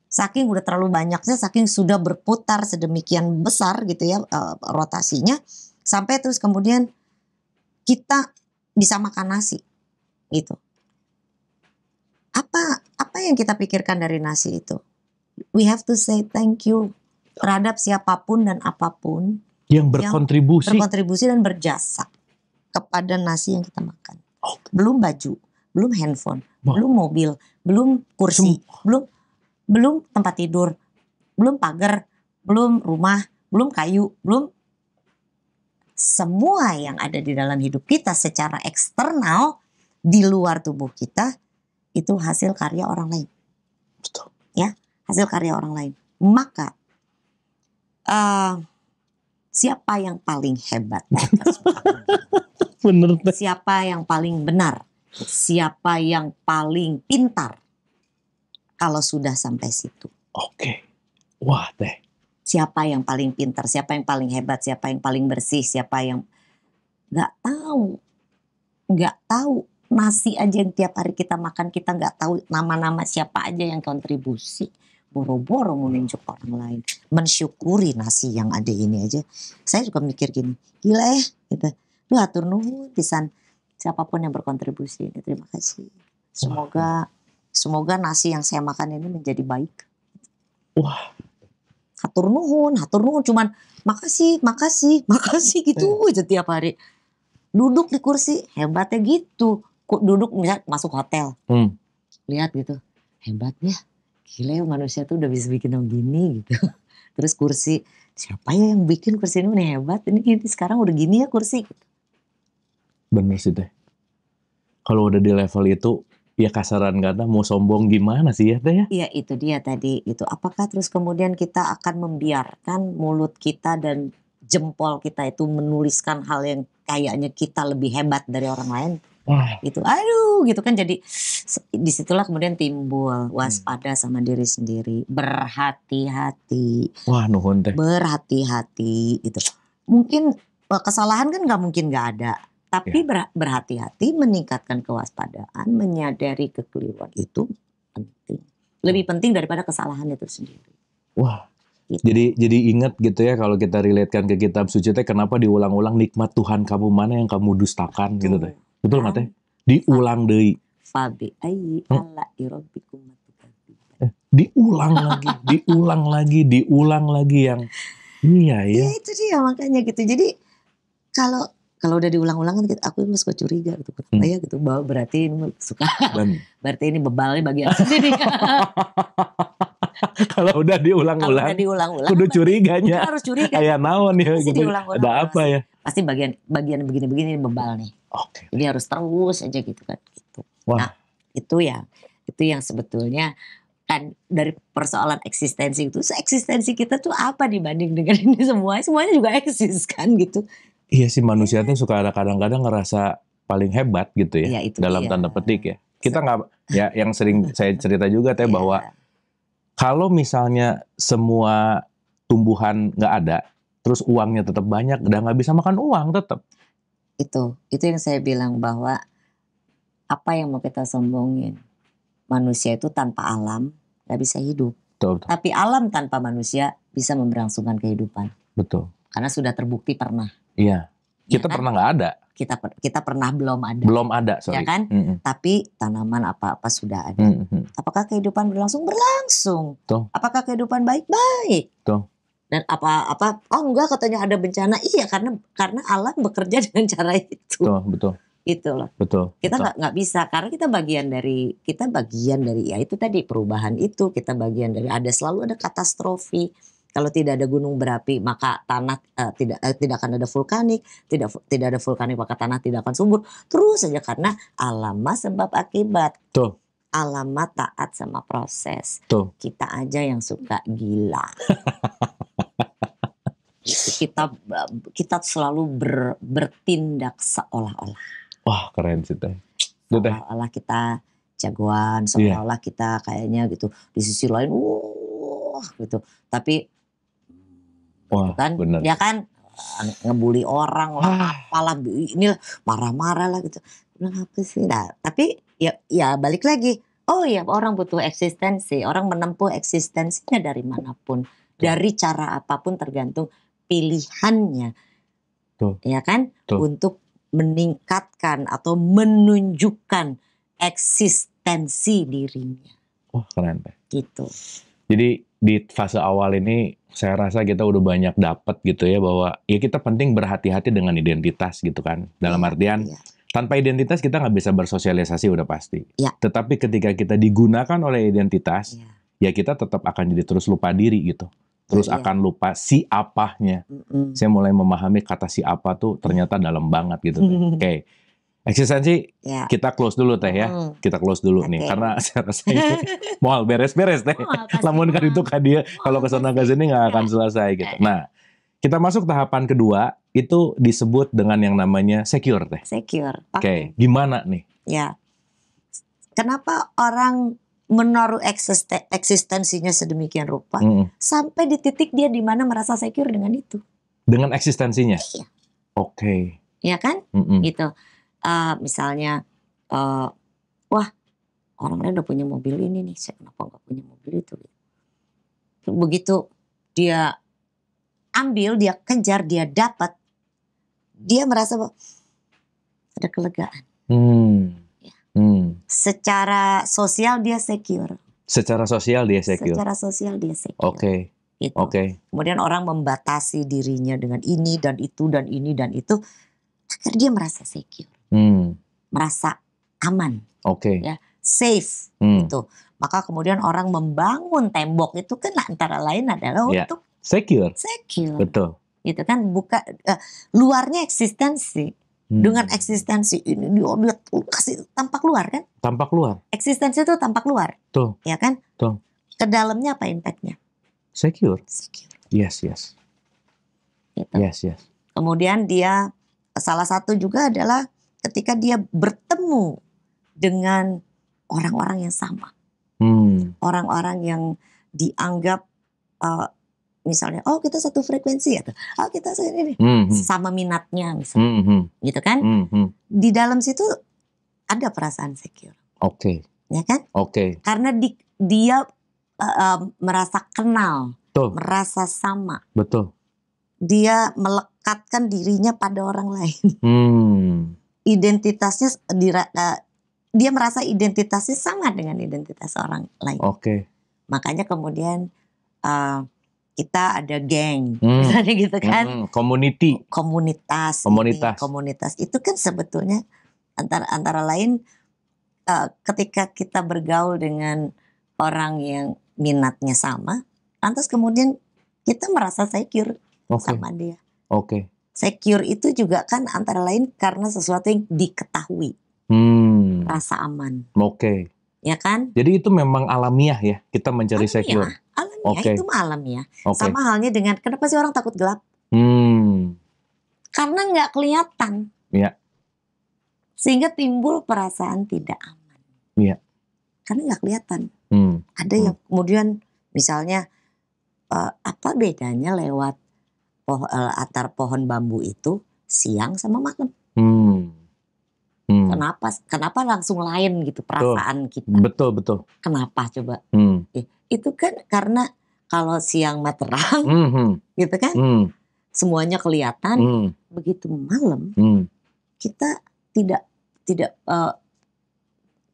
B: Saking udah terlalu banyaknya, saking sudah berputar sedemikian besar gitu ya uh, rotasinya, sampai terus kemudian kita bisa makan nasi, gitu. Apa apa yang kita pikirkan dari nasi itu? We have to say thank you terhadap siapapun dan apapun
A: yang berkontribusi, yang
B: berkontribusi dan berjasa kepada nasi yang kita makan. Okay. Belum baju, belum handphone, Wah. belum mobil, belum kursi, Sem belum belum tempat tidur, belum pagar, belum rumah, belum kayu, belum semua yang ada di dalam hidup kita secara eksternal di luar tubuh kita itu hasil karya orang lain. Betul. Ya, hasil karya orang lain. Maka Eh, siapa yang paling hebat? Bener. Siapa yang paling benar? Siapa yang paling pintar? Kalau sudah sampai situ. Oke. Okay. Wah teh. Siapa yang paling pintar? Siapa yang paling hebat? Siapa yang paling bersih? Siapa yang nggak tahu? Nggak tahu nasi aja yang tiap hari kita makan kita nggak tahu nama-nama siapa aja yang kontribusi boro-boro menunjuk orang lain mensyukuri nasi yang ada ini aja saya juga mikir gini gila ya gitu lu atur nuhun pisan siapapun yang berkontribusi ini gitu, terima kasih semoga semoga nasi yang saya makan ini menjadi baik wah hatur nuhun hatur nuhun cuman makasih makasih makasih gitu iya. aja tiap hari duduk di kursi hebatnya gitu duduk misal masuk hotel hmm. lihat gitu hebatnya gila ya manusia tuh udah bisa bikin gini gitu terus kursi siapa ya yang bikin kursi ini udah hebat ini, ini sekarang udah gini ya kursi
A: bener sih teh kalau udah di level itu ya kasaran kata mau sombong gimana sih ya teh ya?
B: Iya itu dia tadi itu. Apakah terus kemudian kita akan membiarkan mulut kita dan jempol kita itu menuliskan hal yang kayaknya kita lebih hebat dari orang lain? Wah. gitu aduh gitu kan jadi disitulah kemudian timbul hmm. waspada hmm. sama diri sendiri berhati-hati wah nuhun teh berhati-hati gitu mungkin eh, kesalahan kan nggak mungkin nggak ada tapi ya. berhati-hati meningkatkan kewaspadaan menyadari kekeliruan itu penting lebih hmm. penting daripada kesalahan itu sendiri
A: wah Gitu. Jadi jadi ingat gitu ya kalau kita relatekan ke kitab suci teh kenapa diulang-ulang nikmat Tuhan kamu mana yang kamu dustakan gitu teh. Betul mate? Diulang deui. Fabi ayi oh. ala irabbikum eh, diulang lagi, diulang lagi, diulang lagi yang iya ya. ya
B: itu dia makanya gitu. Jadi kalau kalau udah diulang-ulang kan gitu, aku emang suka curiga gitu
A: kenapa hmm. ya gitu bahwa berarti ini suka Ben.
B: berarti ini bebalnya bagi aku sendiri
A: kalau udah diulang-ulang. udah diulang-ulang. Kudu curiganya. Harus curiga. Kayak naon ya pasti gitu. Ada apa ya?
B: Pasti bagian bagian begini-begini bebal nih. Oke. Okay. Jadi harus terus aja gitu kan gitu. Wah. Nah, itu ya itu yang sebetulnya kan dari persoalan eksistensi itu eksistensi kita tuh apa dibanding dengan ini semua semuanya juga eksis kan gitu
A: iya sih manusia tuh suka ada kadang-kadang ngerasa paling hebat gitu ya, ya itu dalam iya. tanda petik ya kita nggak ya yang sering saya cerita juga teh bahwa iya. Kalau misalnya semua tumbuhan nggak ada, terus uangnya tetap banyak, udah nggak bisa makan uang tetap. Itu,
B: itu yang saya bilang bahwa apa yang mau kita sombongin, manusia itu tanpa alam nggak bisa hidup. Betul, betul. Tapi alam tanpa manusia bisa memberangsungkan kehidupan. Betul. Karena sudah terbukti pernah.
C: Iya.
A: Kita ya, kan? pernah nggak kan? ada
B: kita kita pernah belum ada. Belum
A: ada, sorry. Ya kan? Mm
B: -hmm. Tapi tanaman apa-apa sudah ada. Mm -hmm. Apakah kehidupan berlangsung? Berlangsung. Tuh. Apakah kehidupan baik-baik? Tuh. Dan apa-apa oh enggak katanya ada bencana. Iya, karena karena alam bekerja dengan cara itu. Tuh, betul. Itu loh.
C: Betul. Kita nggak
B: nggak bisa karena kita bagian dari kita bagian dari ya itu tadi perubahan itu, kita bagian dari ada selalu ada katastrofi kalau tidak ada gunung berapi, maka tanah uh, tidak uh, tidak akan ada vulkanik, tidak tidak ada vulkanik maka tanah tidak akan subur. Terus saja karena alamat sebab akibat. Tuh alamat taat sama proses. Tuh. Kita aja yang suka gila. kita kita selalu ber, bertindak seolah-olah.
C: Wah keren sih teh. Seolah-olah
B: kita jagoan, iya. seolah-olah kita kayaknya gitu. Di sisi lain, wah gitu. Tapi Wah, gitu kan bener. ya kan eh, ngebully orang lah ah. apalah ini marah-marah lah gitu kenapa sih nah tapi ya ya balik lagi oh ya orang butuh eksistensi orang menempuh eksistensinya dari manapun Tuh. dari cara apapun tergantung pilihannya Tuh. ya kan Tuh. untuk meningkatkan atau menunjukkan eksistensi dirinya
A: oh keren deh gitu jadi di fase awal ini saya rasa kita udah banyak dapat gitu ya bahwa ya kita penting berhati-hati dengan identitas gitu kan. Dalam iya, artian iya. tanpa identitas kita nggak bisa bersosialisasi udah pasti. Ya. Tetapi ketika kita digunakan oleh identitas ya, ya kita tetap akan jadi terus lupa diri gitu terus ya. akan lupa si apanya. Mm -mm. Saya mulai memahami kata si apa tuh ternyata dalam banget gitu. Kan. Oke, okay. Eksistensi ya. kita close dulu teh ya. Hmm. Kita close dulu okay. nih karena saya rasa ini mau beres-beres teh. Namun kan itu kan dia kalau ke sana ke sini nggak akan selesai gitu. Ya, ya. Nah, kita masuk tahapan kedua itu disebut dengan yang namanya secure teh. Secure. Oke, okay. okay. gimana nih?
B: Ya. Kenapa orang menaruh eksisten eksistensinya sedemikian rupa hmm. sampai di titik dia dimana merasa secure dengan itu?
A: Dengan eksistensinya. Iya. Oke. Okay.
B: Ya kan? Mm -mm. Gitu uh, misalnya uh, wah orang lain udah punya mobil ini nih saya kenapa nggak punya mobil itu begitu dia ambil dia kejar dia dapat dia merasa bahwa ada kelegaan
C: hmm. Ya. Hmm.
B: secara sosial dia secure
C: secara sosial dia secure secara
B: sosial dia secure
C: oke okay. Gitu. Oke. Okay.
B: Kemudian orang membatasi dirinya dengan ini dan itu dan ini dan itu, akhirnya dia merasa secure hmm. merasa aman, okay. ya safe hmm. itu. Maka kemudian orang membangun tembok itu kan antara lain adalah yeah. untuk
C: secure, secure, betul,
B: gitu kan buka uh, luarnya eksistensi. Hmm. Dengan eksistensi ini di kasih tampak luar kan?
C: Tampak luar.
B: Eksistensi itu tampak luar. Tuh. Ya kan? Tuh. Kedalamnya apa impactnya?
C: Secure. Secure. Yes, yes. Gitu. Yes, yes.
B: Kemudian dia salah satu juga adalah ketika dia bertemu dengan orang-orang yang sama, hmm. orang-orang hmm. yang dianggap uh, misalnya oh kita satu frekuensi atau ya. oh kita ini hmm, hmm. sama minatnya
C: misalnya, hmm, hmm. gitu kan? Hmm.
B: Di dalam situ ada perasaan secure.
C: Oke. Okay. Ya kan? Oke. Okay.
B: Karena di, dia uh, uh, merasa kenal,
C: Betul. merasa sama. Betul.
B: Dia melekatkan dirinya pada orang lain.
C: Hmm
B: identitasnya di, uh, e, dia merasa identitasnya sama dengan identitas orang lain. Oke. Okay. Makanya kemudian uh, kita ada geng, hmm. misalnya gitu kan. Hmm. Community. Komunitas. Komunitas. Ini, iya, komunitas itu kan sebetulnya antara antara lain uh, ketika kita bergaul dengan orang yang minatnya sama, lantas kemudian kita merasa secure
C: okay. sama dia. Oke. Okay.
B: Secure itu juga kan antara lain karena sesuatu yang diketahui.
C: Hmm.
B: Rasa aman.
C: Oke.
A: Okay. Ya kan? Jadi itu memang alamiah ya kita mencari alamiah. secure. Alamiah okay. itu
B: alamiah. Okay. Sama halnya dengan kenapa sih orang takut gelap?
C: Hmm.
B: Karena nggak kelihatan. Iya. Sehingga timbul perasaan tidak aman. Iya. Karena nggak kelihatan. Hmm. Ada hmm. yang kemudian misalnya uh, apa bedanya lewat poh, eh, atar pohon bambu itu siang sama malam.
C: Hmm. Hmm.
B: Kenapa? Kenapa langsung lain gitu perasaan betul. kita? Betul betul. Kenapa coba? Hmm. Eh, itu kan karena kalau siang terang, mm -hmm. gitu kan? Mm. Semuanya kelihatan. Mm. Begitu malam, mm. kita tidak tidak uh,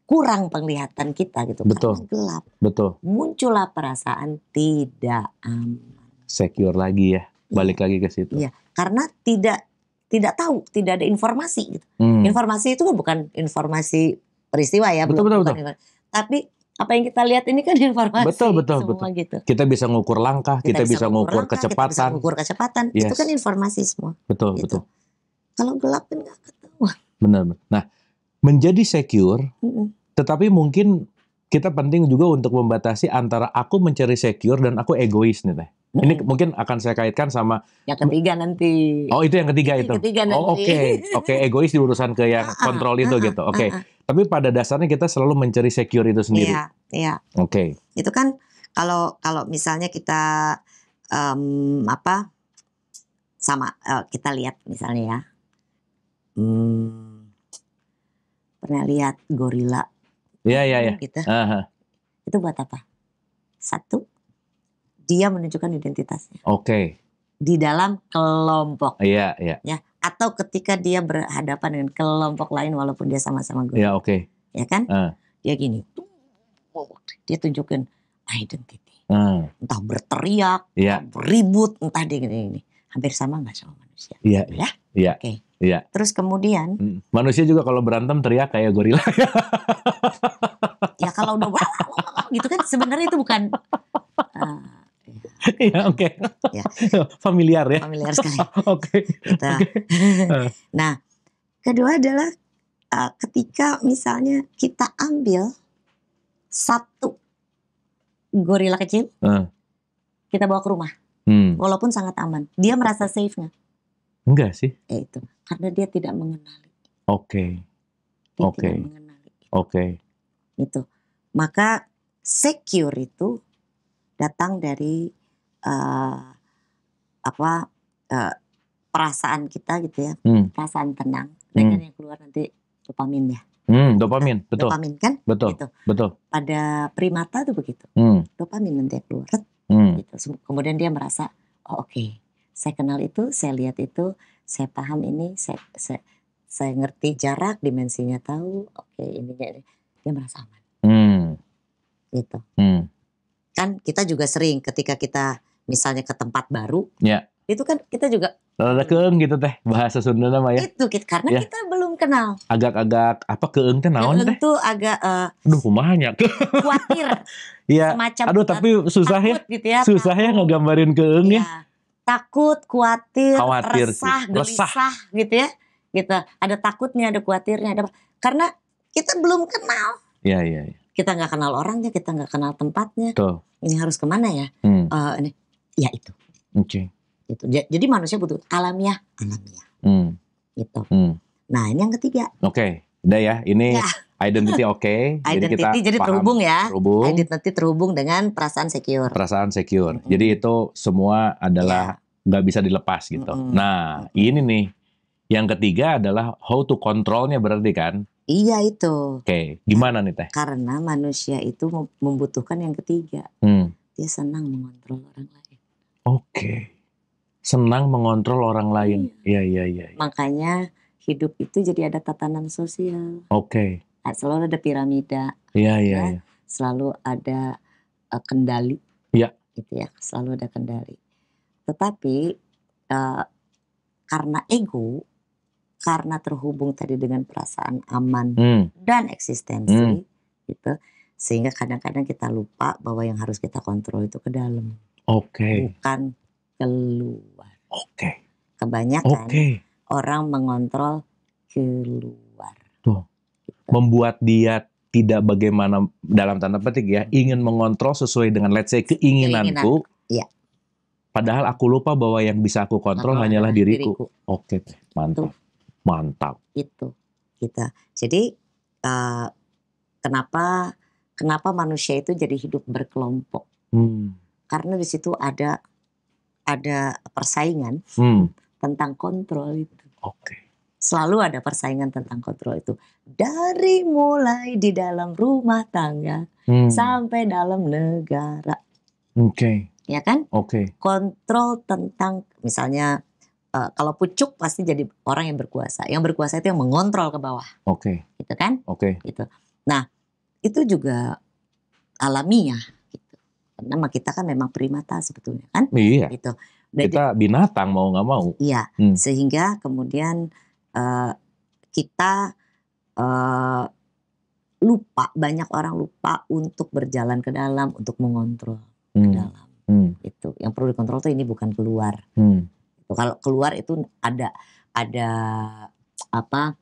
B: kurang penglihatan kita gitu. Betul.
C: Karena gelap. Betul.
B: Muncullah perasaan tidak
A: aman. Secure lagi ya balik lagi ke situ iya
B: karena tidak tidak tahu tidak ada informasi gitu hmm. informasi itu kan bukan informasi peristiwa ya betul, betul, betul. tapi apa yang kita lihat ini kan informasi betul betul semua betul gitu
A: kita bisa ngukur langkah kita, kita bisa ngukur, langkah, kecepatan kita bisa ngukur kecepatan yes. itu kan
B: informasi semua betul gitu. betul kalau gelap kan nggak ketahuan
A: benar nah menjadi secure mm -mm. tetapi mungkin kita penting juga untuk membatasi antara aku mencari secure dan aku egois nih teh hmm Ini mungkin akan saya kaitkan sama
B: yang ketiga nanti. Oh,
A: itu yang ketiga itu. ketiga oh, nanti. Oh, oke. Okay. Oke, okay. egois urusan ke yang ah, ah, kontrol itu ah, gitu. Oke. Okay. Tapi pada dasarnya kita selalu mencari secure itu sendiri. Iya, iya. Oke. Okay.
B: Itu kan kalau kalau misalnya kita um, apa sama uh, kita lihat misalnya ya. Hmm, pernah lihat gorila?
C: Iya, iya, iya. Gitu.
B: Itu buat apa? Satu dia menunjukkan identitasnya. Oke. Okay. Di dalam kelompok.
C: Iya, iya. Ya,
B: atau ketika dia berhadapan dengan kelompok lain walaupun dia sama-sama guru. Iya, oke. Okay. Ya kan? Uh. Dia gini. Dia tunjukin identity.
C: Uh. Entah
B: berteriak,
C: yeah. entah beribut,
B: entah dia gini, gini. Hampir sama nggak sama manusia. Iya, yeah, Iya. Yeah. Iya. Oke. Okay. Iya. Terus kemudian hmm.
A: manusia juga kalau berantem teriak kayak gorila.
B: ya kalau udah gitu kan sebenarnya itu bukan ah, Iya, oke. Okay.
A: Ya. Familiar ya. Familiar sekali. oke. okay. Gitu. Okay. Eh.
B: nah, kedua adalah uh, ketika misalnya kita ambil satu gorila kecil, uh. kita bawa ke rumah, hmm. walaupun sangat aman, dia merasa safe nggak?
C: Enggak sih. ya, itu
B: karena dia tidak mengenali.
C: Oke. Okay. Oke. Okay. Oke. Okay.
B: Itu maka secure itu datang dari uh, apa uh, perasaan kita gitu ya, hmm. perasaan tenang. Dan hmm. yang keluar nanti dopamin ya.
A: Hmm, dopamin,
C: betul. Dopamin kan? Betul. Gitu. Betul.
B: Pada primata tuh begitu. Hmm. Dopamin nanti keluar. Hmm. Gitu. Kemudian dia merasa, oh oke, okay. saya kenal itu, saya lihat itu, saya paham ini, saya saya, saya ngerti jarak, dimensinya tahu, oke okay, ini ini. dia merasa aman.
C: Hmm. Gitu. Hmm.
B: Kan kita juga sering ketika kita misalnya ke tempat baru, ya. itu kan kita juga
A: Rada keeng gitu teh bahasa Sunda nama ya. Itu kita karena ya. kita
B: belum kenal.
A: agak agak apa keeng teh naon teh?
B: Itu agak uh,
A: aduh kumahnya. Khawatir. Iya. Semacam aduh tapi susah ya.
B: Gitu ya. Susah
A: takut. ya ngegambarin keeng ya. ya.
B: Takut, khawatir, khawatir resah, sih. gelisah resah. gitu ya. Gitu. Ada takutnya, ada khawatirnya, ada karena kita belum kenal. Iya, iya, iya. Kita nggak kenal orangnya, kita nggak kenal tempatnya. Tuh. Ini harus kemana ya? Hmm. Uh, ini
C: ya itu. Oke.
A: Okay. Itu.
B: Jadi manusia butuh alamiah,
C: alamiah. Hmm. Gitu.
A: Hmm.
B: Nah, ini yang ketiga.
A: Oke. Okay. Udah ya, ini ya. identity oke. Okay. identity jadi, kita jadi paham, terhubung ya. Terhubung.
B: Identity terhubung dengan perasaan secure.
A: Perasaan secure. -hmm. Jadi itu semua adalah ya. nggak ya. bisa dilepas gitu. -hmm. Nah, -hmm. ini nih yang ketiga adalah how to controlnya berarti kan? Iya itu. Oke, okay. gimana nih teh?
B: Karena manusia itu membutuhkan yang ketiga. Hmm. Dia senang mengontrol orang lain.
A: Oke. Senang mengontrol orang lain. Iya, iya, iya.
B: Ya. Makanya hidup itu jadi ada tatanan sosial. Oke. Okay. Ah, selalu ada piramida.
C: Iya, iya, ya, iya.
B: Selalu ada uh, kendali. Iya. Gitu ya, selalu ada kendali. Tetapi uh, karena ego, karena terhubung tadi dengan perasaan aman hmm. dan eksistensi hmm. gitu sehingga kadang-kadang kita lupa bahwa yang harus kita kontrol itu ke dalam Oke. Okay. Bukan keluar. Oke. Okay. Kebanyakan okay. orang mengontrol keluar.
A: Tuh. Gitu. Membuat dia tidak bagaimana dalam tanda petik ya, ingin mengontrol sesuai dengan let's say keinginanku. Keinginan. Ya. Padahal aku lupa bahwa yang bisa aku kontrol hanyalah diriku. diriku. Oke, okay. mantap. Itu. Mantap.
B: Itu kita. Jadi uh, kenapa kenapa manusia itu jadi hidup berkelompok? Hmm karena di situ ada ada persaingan hmm. tentang kontrol itu. Oke. Okay. Selalu ada persaingan tentang kontrol itu dari mulai di dalam rumah tangga hmm. sampai dalam negara. Oke. Okay. Ya kan? Oke. Okay. Kontrol tentang misalnya uh, kalau pucuk pasti jadi orang yang berkuasa. Yang berkuasa itu yang mengontrol ke bawah. Oke. Okay. Gitu kan? Oke. Okay. Gitu. Nah, itu juga alamiah nama kita kan memang primata sebetulnya kan iya gitu
A: Dan kita binatang mau nggak mau
B: iya hmm. sehingga kemudian uh, kita uh, lupa banyak orang lupa untuk berjalan ke dalam untuk mengontrol
C: hmm. ke dalam hmm.
B: itu yang perlu dikontrol tuh ini bukan keluar
C: hmm.
B: kalau keluar itu ada ada apa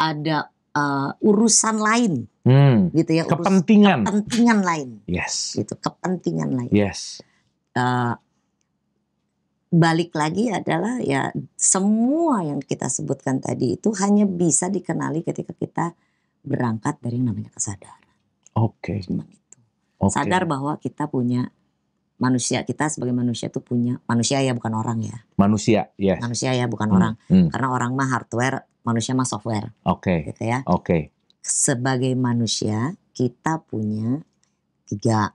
B: ada uh, urusan lain, hmm. gitu ya. Urus, kepentingan, lain.
C: Yes. Gitu,
B: kepentingan lain. Yes. Uh, balik lagi adalah ya semua yang kita sebutkan tadi itu hanya bisa dikenali ketika kita berangkat dari yang namanya kesadaran.
C: Oke. Okay. itu. Okay. Sadar
B: bahwa kita punya manusia kita sebagai manusia itu punya manusia ya bukan orang ya.
C: Manusia, ya. Yes.
B: Manusia ya bukan hmm. orang. Hmm. Karena orang mah hardware manusia mah software. Oke. Okay. Gitu ya. Oke. Okay. Sebagai manusia kita punya tiga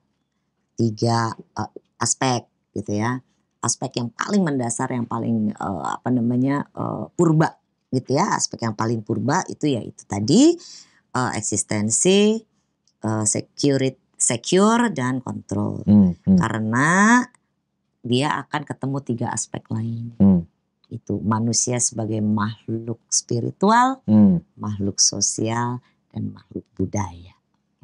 B: tiga uh, aspek gitu ya. Aspek yang paling mendasar yang paling uh, apa namanya uh, purba gitu ya. Aspek yang paling purba itu ya itu tadi uh, eksistensi, uh, security, secure dan kontrol. Hmm, hmm. Karena dia akan ketemu tiga aspek
C: lain. Hmm
B: itu manusia sebagai makhluk spiritual, hmm. makhluk sosial dan makhluk budaya.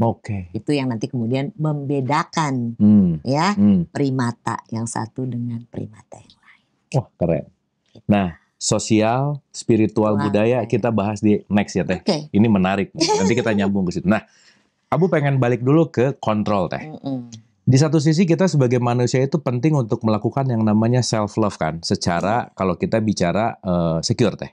B: Oke. Okay. Itu yang nanti kemudian membedakan
C: hmm. ya hmm.
B: primata yang satu dengan primata yang
A: lain. Wah, keren. Gitu. Nah, sosial, spiritual, Wah, budaya kita bahas di next ya Teh. Okay. Ini menarik. Nanti kita nyambung ke situ. Nah, Abu pengen balik dulu ke kontrol Teh. Mm -mm di satu sisi kita sebagai manusia itu penting untuk melakukan yang namanya self love kan secara kalau kita bicara uh, secure teh.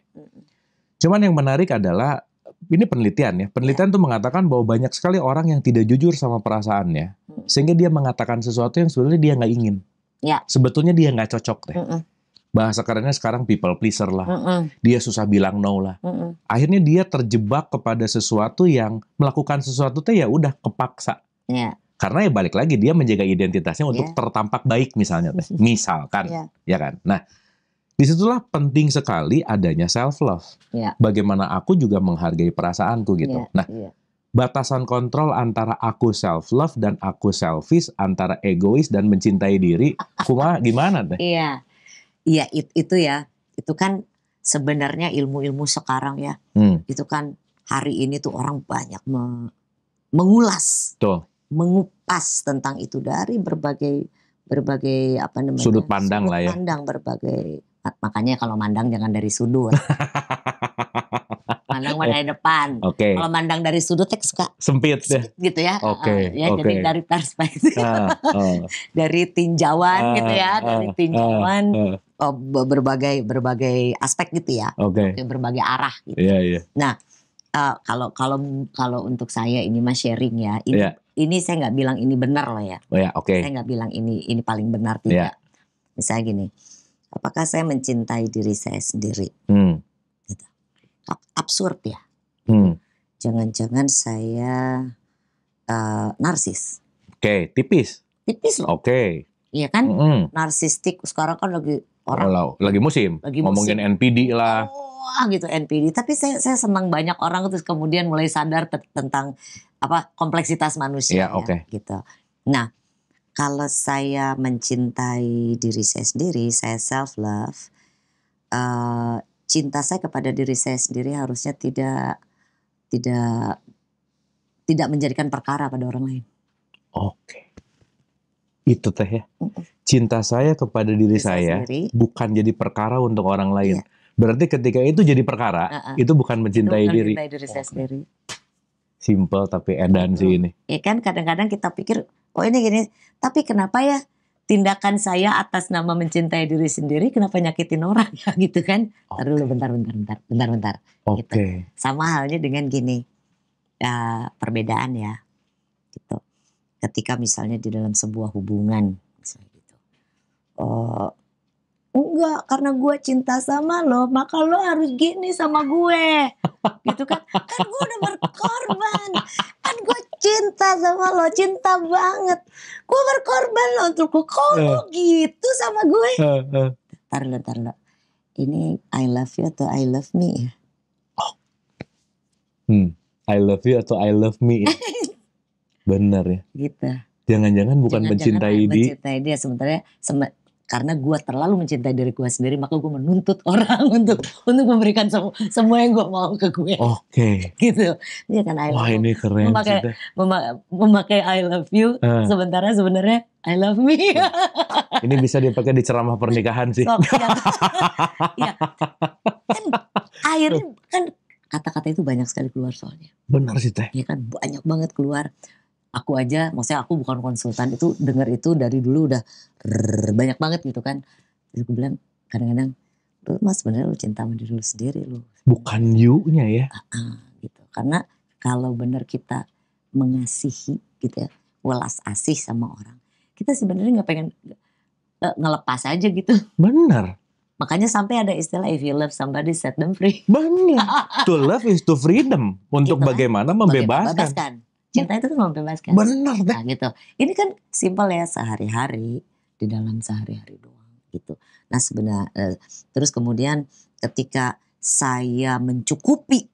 A: Cuman yang menarik adalah ini penelitian ya. Penelitian itu iya. mengatakan bahwa banyak sekali orang yang tidak jujur sama perasaannya sehingga dia mengatakan sesuatu yang sebenarnya dia nggak ingin. Ya. Sebetulnya dia nggak cocok teh. Bahasa kerennya sekarang people pleaser lah. Mm -mm. Dia susah bilang no lah. Mm -mm. Akhirnya dia terjebak kepada sesuatu yang melakukan sesuatu teh ya udah kepaksa. Yeah karena ya balik lagi dia menjaga identitasnya untuk iya. tertampak baik misalnya, teh. misalkan, yeah. ya kan. Nah, disitulah penting sekali adanya self love. Yeah. Bagaimana aku juga menghargai perasaanku gitu. Yeah. Nah, yeah. batasan kontrol antara aku self love dan aku selfish, antara egois dan mencintai diri, kuma gimana deh?
B: Iya, iya it, itu ya, itu kan sebenarnya ilmu-ilmu sekarang ya, hmm. itu kan hari ini tuh orang banyak me
C: mengulas Tuh
B: mengupas tentang itu dari berbagai berbagai apa namanya sudut
C: pandang sudut lah ya pandang
B: berbagai makanya kalau mandang jangan dari sudut mandang mana dari depan okay. kalau mandang dari sudut teks suka
A: sempit deh ya?
B: gitu ya oke okay. uh, ya okay. jadi dari perspektif
C: uh, uh.
B: dari tinjauan uh, gitu ya dari tinjauan uh, uh. berbagai berbagai aspek gitu ya oke okay. berbagai arah gitu yeah, yeah. nah kalau uh, kalau kalau untuk saya ini mas sharing ya ini yeah ini saya nggak bilang ini benar loh ya.
C: Oh ya, oke. Okay. Saya
B: nggak bilang ini ini paling benar ya. tidak. Yeah. Misalnya gini, apakah saya mencintai diri saya sendiri?
C: Hmm. Gitu.
B: Absurd ya. jangan hmm. Jangan-jangan saya uh, narsis.
A: Oke, okay, tipis. Tipis loh. Oke. Okay.
B: Iya kan? Mm -hmm. Narsistik sekarang kan lagi
A: orang Oh, lagi musim. Lagi musim. Ngomongin NPD lah.
B: Oh, gitu NPD. Tapi saya saya senang banyak orang terus kemudian mulai sadar tentang apa kompleksitas manusia
C: yeah, okay. ya, gitu.
B: Nah, kalau saya mencintai diri saya sendiri, saya self love. Uh, eh, cinta saya kepada diri saya sendiri harusnya tidak tidak tidak menjadikan perkara pada orang lain.
A: Oke. Itu teh ya. Cinta saya kepada diri, diri saya, sendiri. bukan jadi perkara untuk orang lain. Iya. Berarti ketika itu jadi perkara, uh -uh. itu bukan mencintai itu diri. Mencintai diri saya simple tapi edan sih ini.
B: Iya kan kadang-kadang kita pikir oh ini gini, tapi kenapa ya tindakan saya atas nama mencintai diri sendiri kenapa nyakitin orang ya gitu kan? Okay. Taruh bentar bentar bentar bentar bentar. Gitu.
C: Oke. Okay. Gitu.
B: Sama halnya dengan gini uh, perbedaan ya gitu. Ketika misalnya di dalam sebuah hubungan misalnya gitu. Uh, enggak karena gue cinta sama lo maka lo harus gini sama gue gitu kan kan gue udah berkorban kan gue cinta sama lo cinta banget gue berkorban lo untuk lo kok lo eh. gitu sama gue eh, eh. ntar lo ini I love you atau I love me ya
A: hmm I love you atau I love me benar ya? bener ya gitu jangan-jangan bukan jangan -jangan mencintai, mencintai dia.
B: Mencintai dia sebenarnya karena gue terlalu mencintai diri gue sendiri maka gue menuntut orang untuk untuk memberikan semua semua yang gue mau ke gue oke okay. gitu dia kan I wah
A: ini keren memakai
B: memakai, memakai I love you uh. sementara sebenarnya I love me.
A: ini bisa dipakai di ceramah pernikahan sih. So, ya. ya.
B: Kan akhirnya kan kata-kata itu banyak sekali keluar soalnya.
C: Benar sih
A: teh. Iya kan
B: banyak banget keluar aku aja maksudnya aku bukan konsultan itu dengar itu dari dulu udah rrr, banyak banget gitu kan jadi aku bilang kadang-kadang lu mas sebenarnya lu cinta sama diri lu sendiri lu
A: bukan you-nya ya uh -uh,
B: gitu karena kalau bener kita mengasihi gitu ya welas asih sama orang kita sebenarnya nggak pengen uh, ngelepas aja gitu bener Makanya sampai ada istilah if you love somebody set them free. Benar. to
A: love is to freedom untuk gitu bagaimana membebaskan.
B: Bagaimana Cinta itu kan membebaskan. Benar deh. Nah, gitu. Ini kan simpel ya sehari-hari di dalam sehari-hari doang gitu. Nah sebenarnya eh, terus kemudian ketika saya mencukupi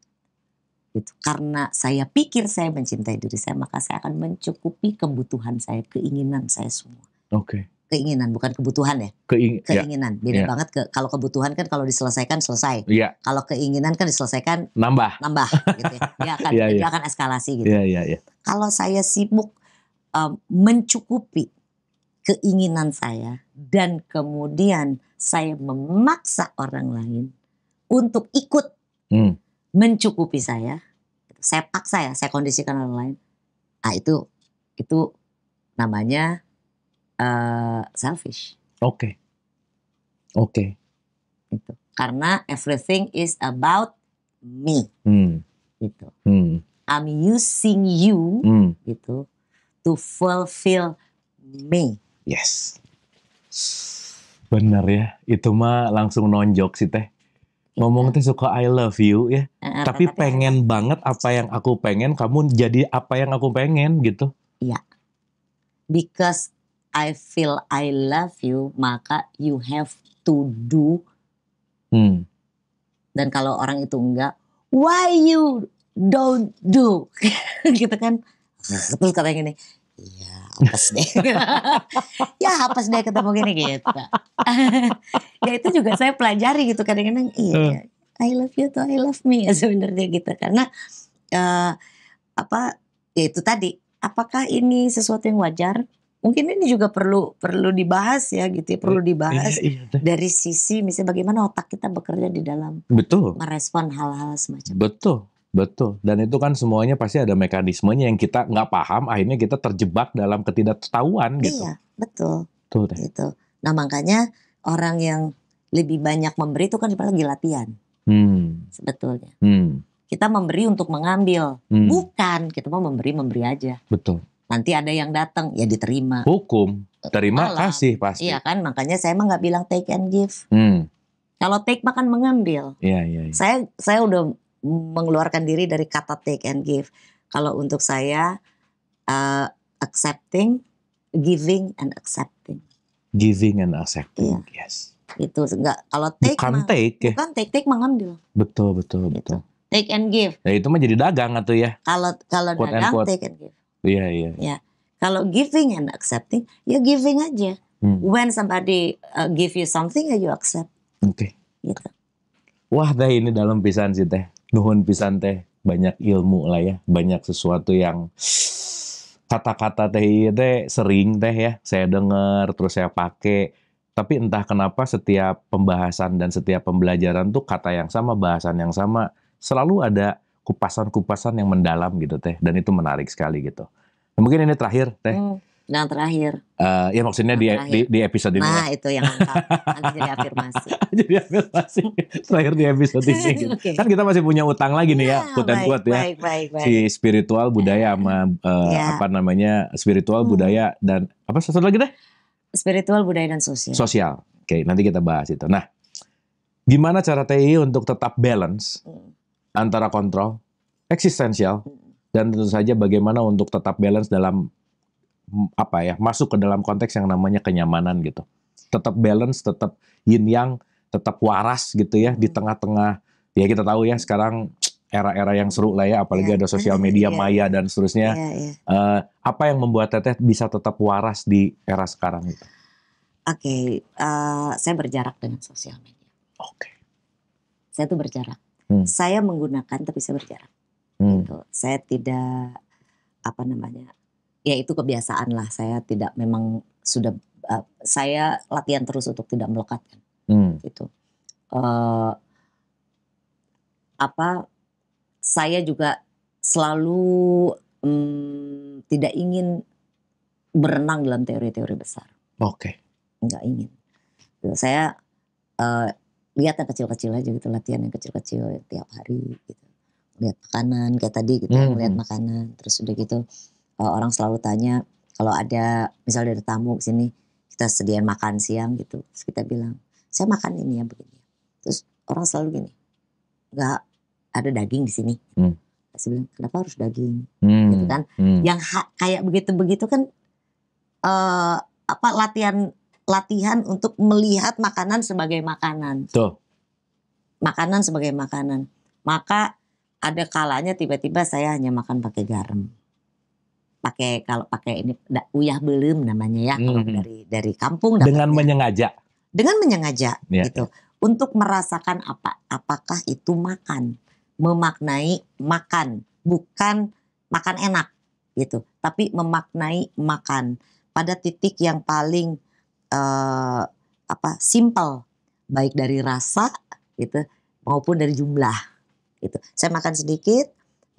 B: gitu karena saya pikir saya mencintai diri saya maka saya akan mencukupi kebutuhan saya keinginan saya semua. Oke. Okay keinginan bukan kebutuhan ya.
C: Keing ya. keinginan. Beda ya. banget
B: ke kalau kebutuhan kan kalau diselesaikan selesai. Ya. Kalau keinginan kan diselesaikan nambah. Nambah gitu ya. Dia akan ya, dia ya. akan eskalasi gitu. Ya, ya, ya. Kalau saya sibuk um, mencukupi keinginan saya dan kemudian saya memaksa orang lain untuk ikut hmm. mencukupi saya. Saya paksa ya, saya kondisikan orang lain. Ah itu itu namanya Eh, selfish.
C: Oke. Okay. Oke. Okay.
B: Itu. Karena everything is about
C: me. Hmm. Gitu. Hmm.
B: I'm using you hmm. gitu to fulfill me.
C: Yes.
A: Bener ya, itu mah langsung nonjok sih teh. Iya. Ngomong teh suka I love you ya, uh, tapi, tapi pengen ya. banget apa yang aku pengen, kamu jadi apa yang aku pengen gitu. Iya, yeah.
B: because I feel I love you, maka you have to do. Hmm. Dan kalau orang itu enggak, why you don't do? gitu kan. Terus katanya gini,
C: ya hapus deh.
B: ya hapus deh ketemu gini gitu. ya itu juga saya pelajari gitu kadang-kadang iya. Hmm. I love you tuh, I love me ya sebenarnya gitu karena uh, apa ya itu tadi apakah ini sesuatu yang wajar mungkin ini juga perlu perlu dibahas ya gitu ya perlu dibahas
C: iya,
A: iya.
B: dari sisi misalnya bagaimana otak kita bekerja di dalam betul merespon
A: hal-hal semacam betul betul dan itu kan semuanya pasti ada mekanismenya yang kita nggak paham akhirnya kita terjebak dalam ketidaktahuan iya, gitu iya betul betul deh. gitu
B: nah makanya orang yang lebih banyak memberi itu kan lagi latihan
C: hmm. sebetulnya hmm.
B: kita memberi untuk mengambil hmm. bukan kita mau memberi memberi aja betul nanti ada yang datang ya diterima
A: hukum eh, terima kasih pasti iya
B: kan makanya saya emang nggak bilang take and give hmm. kalau take makan mengambil iya, iya, iya. saya saya udah mengeluarkan diri dari kata take and give kalau untuk saya uh, accepting giving and accepting
A: giving and accepting iya. yes itu enggak kalau take bukan mah, take kan bukan take
B: take mengambil
A: betul betul gitu. betul
B: take and give
A: nah itu mah jadi dagang atau ya kalau
B: kalau dagang take and
A: give Iya, yeah, iya. Yeah. Ya.
B: Kalau giving and accepting, ya giving aja. Hmm. When somebody uh, give you something, ya you accept.
A: Oke. Okay. Gitu. Wah, teh ini dalam pisan sih teh. Nuhun pisan teh. Banyak ilmu lah ya, banyak sesuatu yang kata-kata teh iya, teh sering teh ya saya dengar terus saya pakai tapi entah kenapa setiap pembahasan dan setiap pembelajaran tuh kata yang sama bahasan yang sama selalu ada kupasan-kupasan yang mendalam gitu teh dan itu menarik sekali gitu. Nah, mungkin ini terakhir teh. Hmm.
B: terakhir.
A: Uh, ya maksudnya di, di, di episode ini. Ya? Nah
B: itu yang Nanti
A: jadi afirmasi. jadi afirmasi. Terakhir di episode ini. Gitu. okay. Kan kita masih punya utang lagi nih ya. ya kuat kuat ya. Baik, baik, baik. Si spiritual budaya sama uh, eh, yeah. apa namanya. Spiritual hmm. budaya dan apa satu lagi deh?
B: Spiritual budaya dan sosial. Sosial.
A: Oke okay, nanti kita bahas itu. Nah gimana cara TI untuk tetap balance. Hmm antara kontrol eksistensial dan tentu saja bagaimana untuk tetap balance dalam mm, apa ya masuk ke dalam konteks yang namanya kenyamanan gitu tetap balance tetap yin yang tetap waras gitu ya di hmm. tengah-tengah ya kita tahu ya sekarang era-era yang seru lah ya apalagi ya, ada sosial media ya. maya dan seterusnya ya, ya. Uh, apa yang membuat teteh bisa tetap waras di era sekarang itu
B: oke okay, uh, eh, saya berjarak dengan sosial media oke okay. saya tuh berjarak hmm. saya menggunakan tapi saya berjarak. Hmm. Gitu. Saya tidak apa namanya ya itu kebiasaan lah saya tidak memang sudah uh, saya latihan terus untuk tidak melekatkan hmm. gitu uh, apa saya juga selalu um, tidak ingin berenang dalam teori-teori besar
C: oke okay. nggak ingin
B: gitu. saya uh, lihat yang kecil-kecil aja gitu latihan yang kecil-kecil tiap hari gitu lihat makanan kayak tadi gitu kan, hmm. lihat makanan terus udah gitu eh, orang selalu tanya kalau ada misalnya ada tamu sini kita sediain makan siang gitu terus kita bilang saya makan ini ya begini terus orang selalu gini nggak ada daging di sini hmm. saya bilang kenapa harus daging hmm. gitu kan hmm. yang kayak begitu-begitu kan uh, apa latihan latihan untuk melihat makanan sebagai makanan. Tuh. Makanan sebagai makanan. Maka ada kalanya tiba-tiba saya hanya makan pakai garam. Pakai kalau pakai ini uyah belum namanya ya hmm. kalau dari dari kampung dengan namanya. menyengaja. Dengan menyengaja ya. gitu. Ya. Untuk merasakan apa apakah itu makan, memaknai makan, bukan makan enak gitu, tapi memaknai makan pada titik yang paling uh, apa simple baik dari rasa gitu maupun dari jumlah gitu. Saya makan sedikit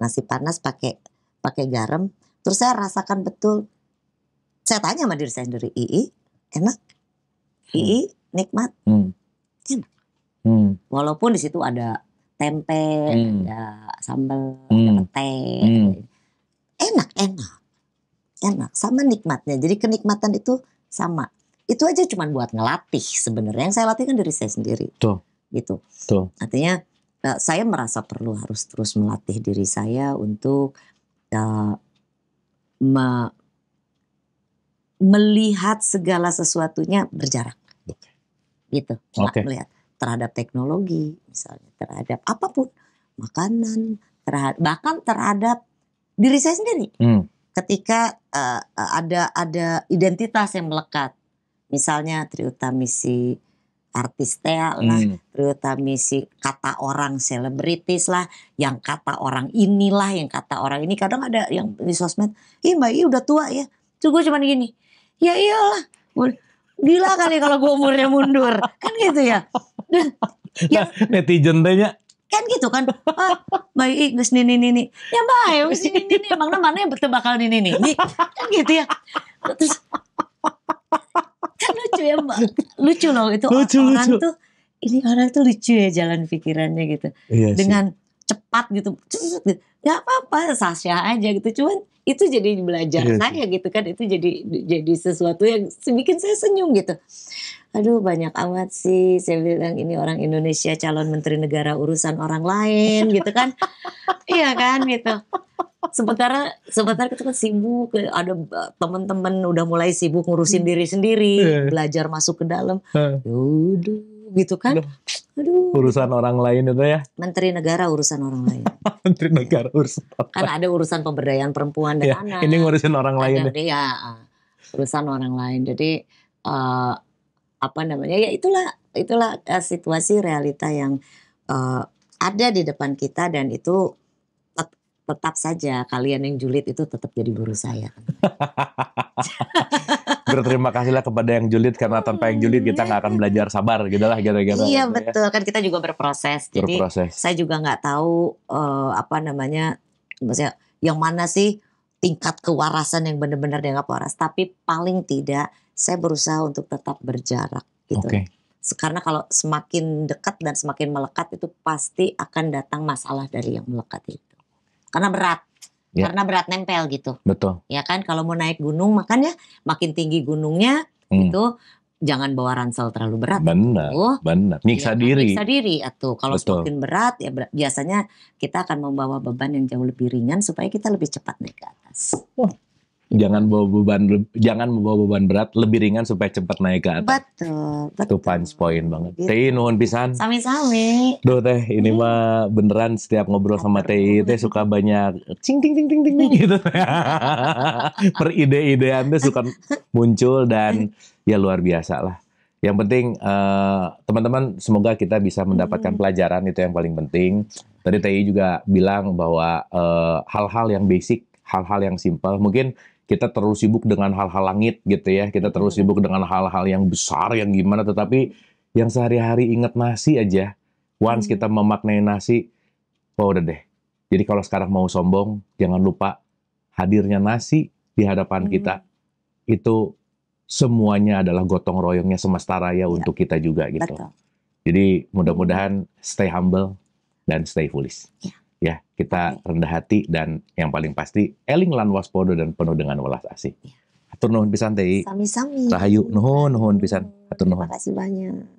B: nasi panas pakai pakai garam terus saya rasakan betul saya tanya sama diri saya sendiri ii enak hmm. ii nikmat hmm. enak hmm. walaupun di situ ada tempe hmm. ada sambal hmm. ada pete hmm. Gitu. enak enak enak sama nikmatnya jadi kenikmatan itu sama itu aja cuma buat ngelatih sebenarnya. Yang saya latih kan dari saya sendiri. Tuh. Gitu. Tuh. Artinya uh, saya merasa perlu harus terus melatih diri saya untuk uh, me melihat segala sesuatunya berjarak. Okay. Gitu. Okay. Melihat terhadap teknologi misalnya, terhadap apapun, makanan, terhadap bahkan terhadap diri saya sendiri. Hmm. Ketika uh, ada ada identitas yang melekat Misalnya Triutamisi artis teh lah, hmm. Triutamisi kata orang selebritis lah, yang kata orang inilah, yang kata orang ini. Kadang ada yang di sosmed, ih Mbak I udah tua ya. cukup gue cuman gini, ya iyalah. Gila kali kalau gue umurnya mundur. Kan gitu ya. Dan,
A: nah, yang, netizen tanya,
B: kan gitu kan ah mbak gus nini nini ya mbak ya gus nini nini emang namanya yang bakal nini nini kan gitu ya terus lucu ya mbak lucu loh itu lucu, orang lucu. tuh ini orang tuh lucu ya jalan pikirannya gitu
C: iya sih. dengan
B: cepat gitu, gitu nggak apa-apa sah aja gitu cuman itu jadi belajar yes. Iya saya gitu kan itu jadi jadi sesuatu yang bikin saya senyum gitu aduh banyak amat sih saya bilang ini orang Indonesia calon menteri negara urusan orang lain gitu kan iya kan gitu sementara sementara kita kan sibuk ada eh, teman-teman udah mulai sibuk ngurusin hmm. diri sendiri yeah. belajar masuk ke dalam
A: yaudah gitu kan. Aduh. Urusan orang lain itu ya.
B: Menteri negara urusan orang lain.
A: Menteri negara urusan orang.
B: Kan ada urusan pemberdayaan perempuan dan ya, anak. Ini
A: ngurusin orang lain. Ada, ya, iya,
B: urusan orang lain. Jadi uh, apa namanya? Ya itulah itulah uh, situasi realita yang uh, ada di depan kita dan itu tetap saja kalian yang julid itu tetap jadi guru saya.
A: berterima kasihlah kepada yang julid karena tanpa yang julid kita nggak akan belajar sabar gitu lah gitu-gitu. Iya betul
B: kan kita juga berproses. Jadi saya juga nggak tahu uh, apa namanya maksudnya yang mana sih tingkat kewarasan yang benar-benar dianggap waras. Tapi paling tidak saya berusaha untuk tetap berjarak gitu. Okay. Karena kalau semakin dekat dan semakin melekat itu pasti akan datang masalah dari yang melekat itu. Karena berat Ya. karena berat nempel gitu. Betul. Ya kan kalau mau naik gunung makanya makin tinggi gunungnya hmm. itu jangan bawa ransel
A: terlalu berat. Benar. Oh, benar. Nyiksa ya, kan, diri. Nyiksa
B: diri atau ah, kalau Betul. semakin berat ya biasanya kita akan membawa beban yang jauh lebih ringan supaya kita lebih cepat naik ke atas. Oh
A: jangan bawa beban jangan membawa beban berat lebih ringan supaya cepat naik ke atas
B: betul
A: betul itu punch point banget gitu. Tei nuhun pisan
B: sami-sami
A: duh teh ini hmm. mah beneran setiap ngobrol sama teh teh suka banyak cing ting ting ting ting, ting gitu per ide-idean teh suka muncul dan ya luar biasa lah yang penting eh, teman-teman uh, semoga kita bisa mendapatkan hmm. pelajaran itu yang paling penting tadi teh juga bilang bahwa eh, hal-hal uh, hal yang basic hal-hal yang simpel mungkin kita terlalu sibuk dengan hal-hal langit gitu ya kita terlalu hmm. sibuk dengan hal-hal yang besar yang gimana tetapi yang sehari-hari ingat nasi aja once hmm. kita memaknai nasi oh udah deh jadi kalau sekarang mau sombong jangan lupa hadirnya nasi di hadapan hmm. kita itu semuanya adalah gotong royongnya semesta raya ya. untuk kita juga gitu Betul. jadi mudah-mudahan stay humble dan stay foolish ya kita rendah hati dan yang paling pasti eling lan waspodo dan penuh dengan
C: welas asih. Iya. Atur nuhun pisan teh.
B: Sami-sami.
C: Rahayu nuhun nuhun pisan. Atur nuhun. Terima kasih
B: banyak.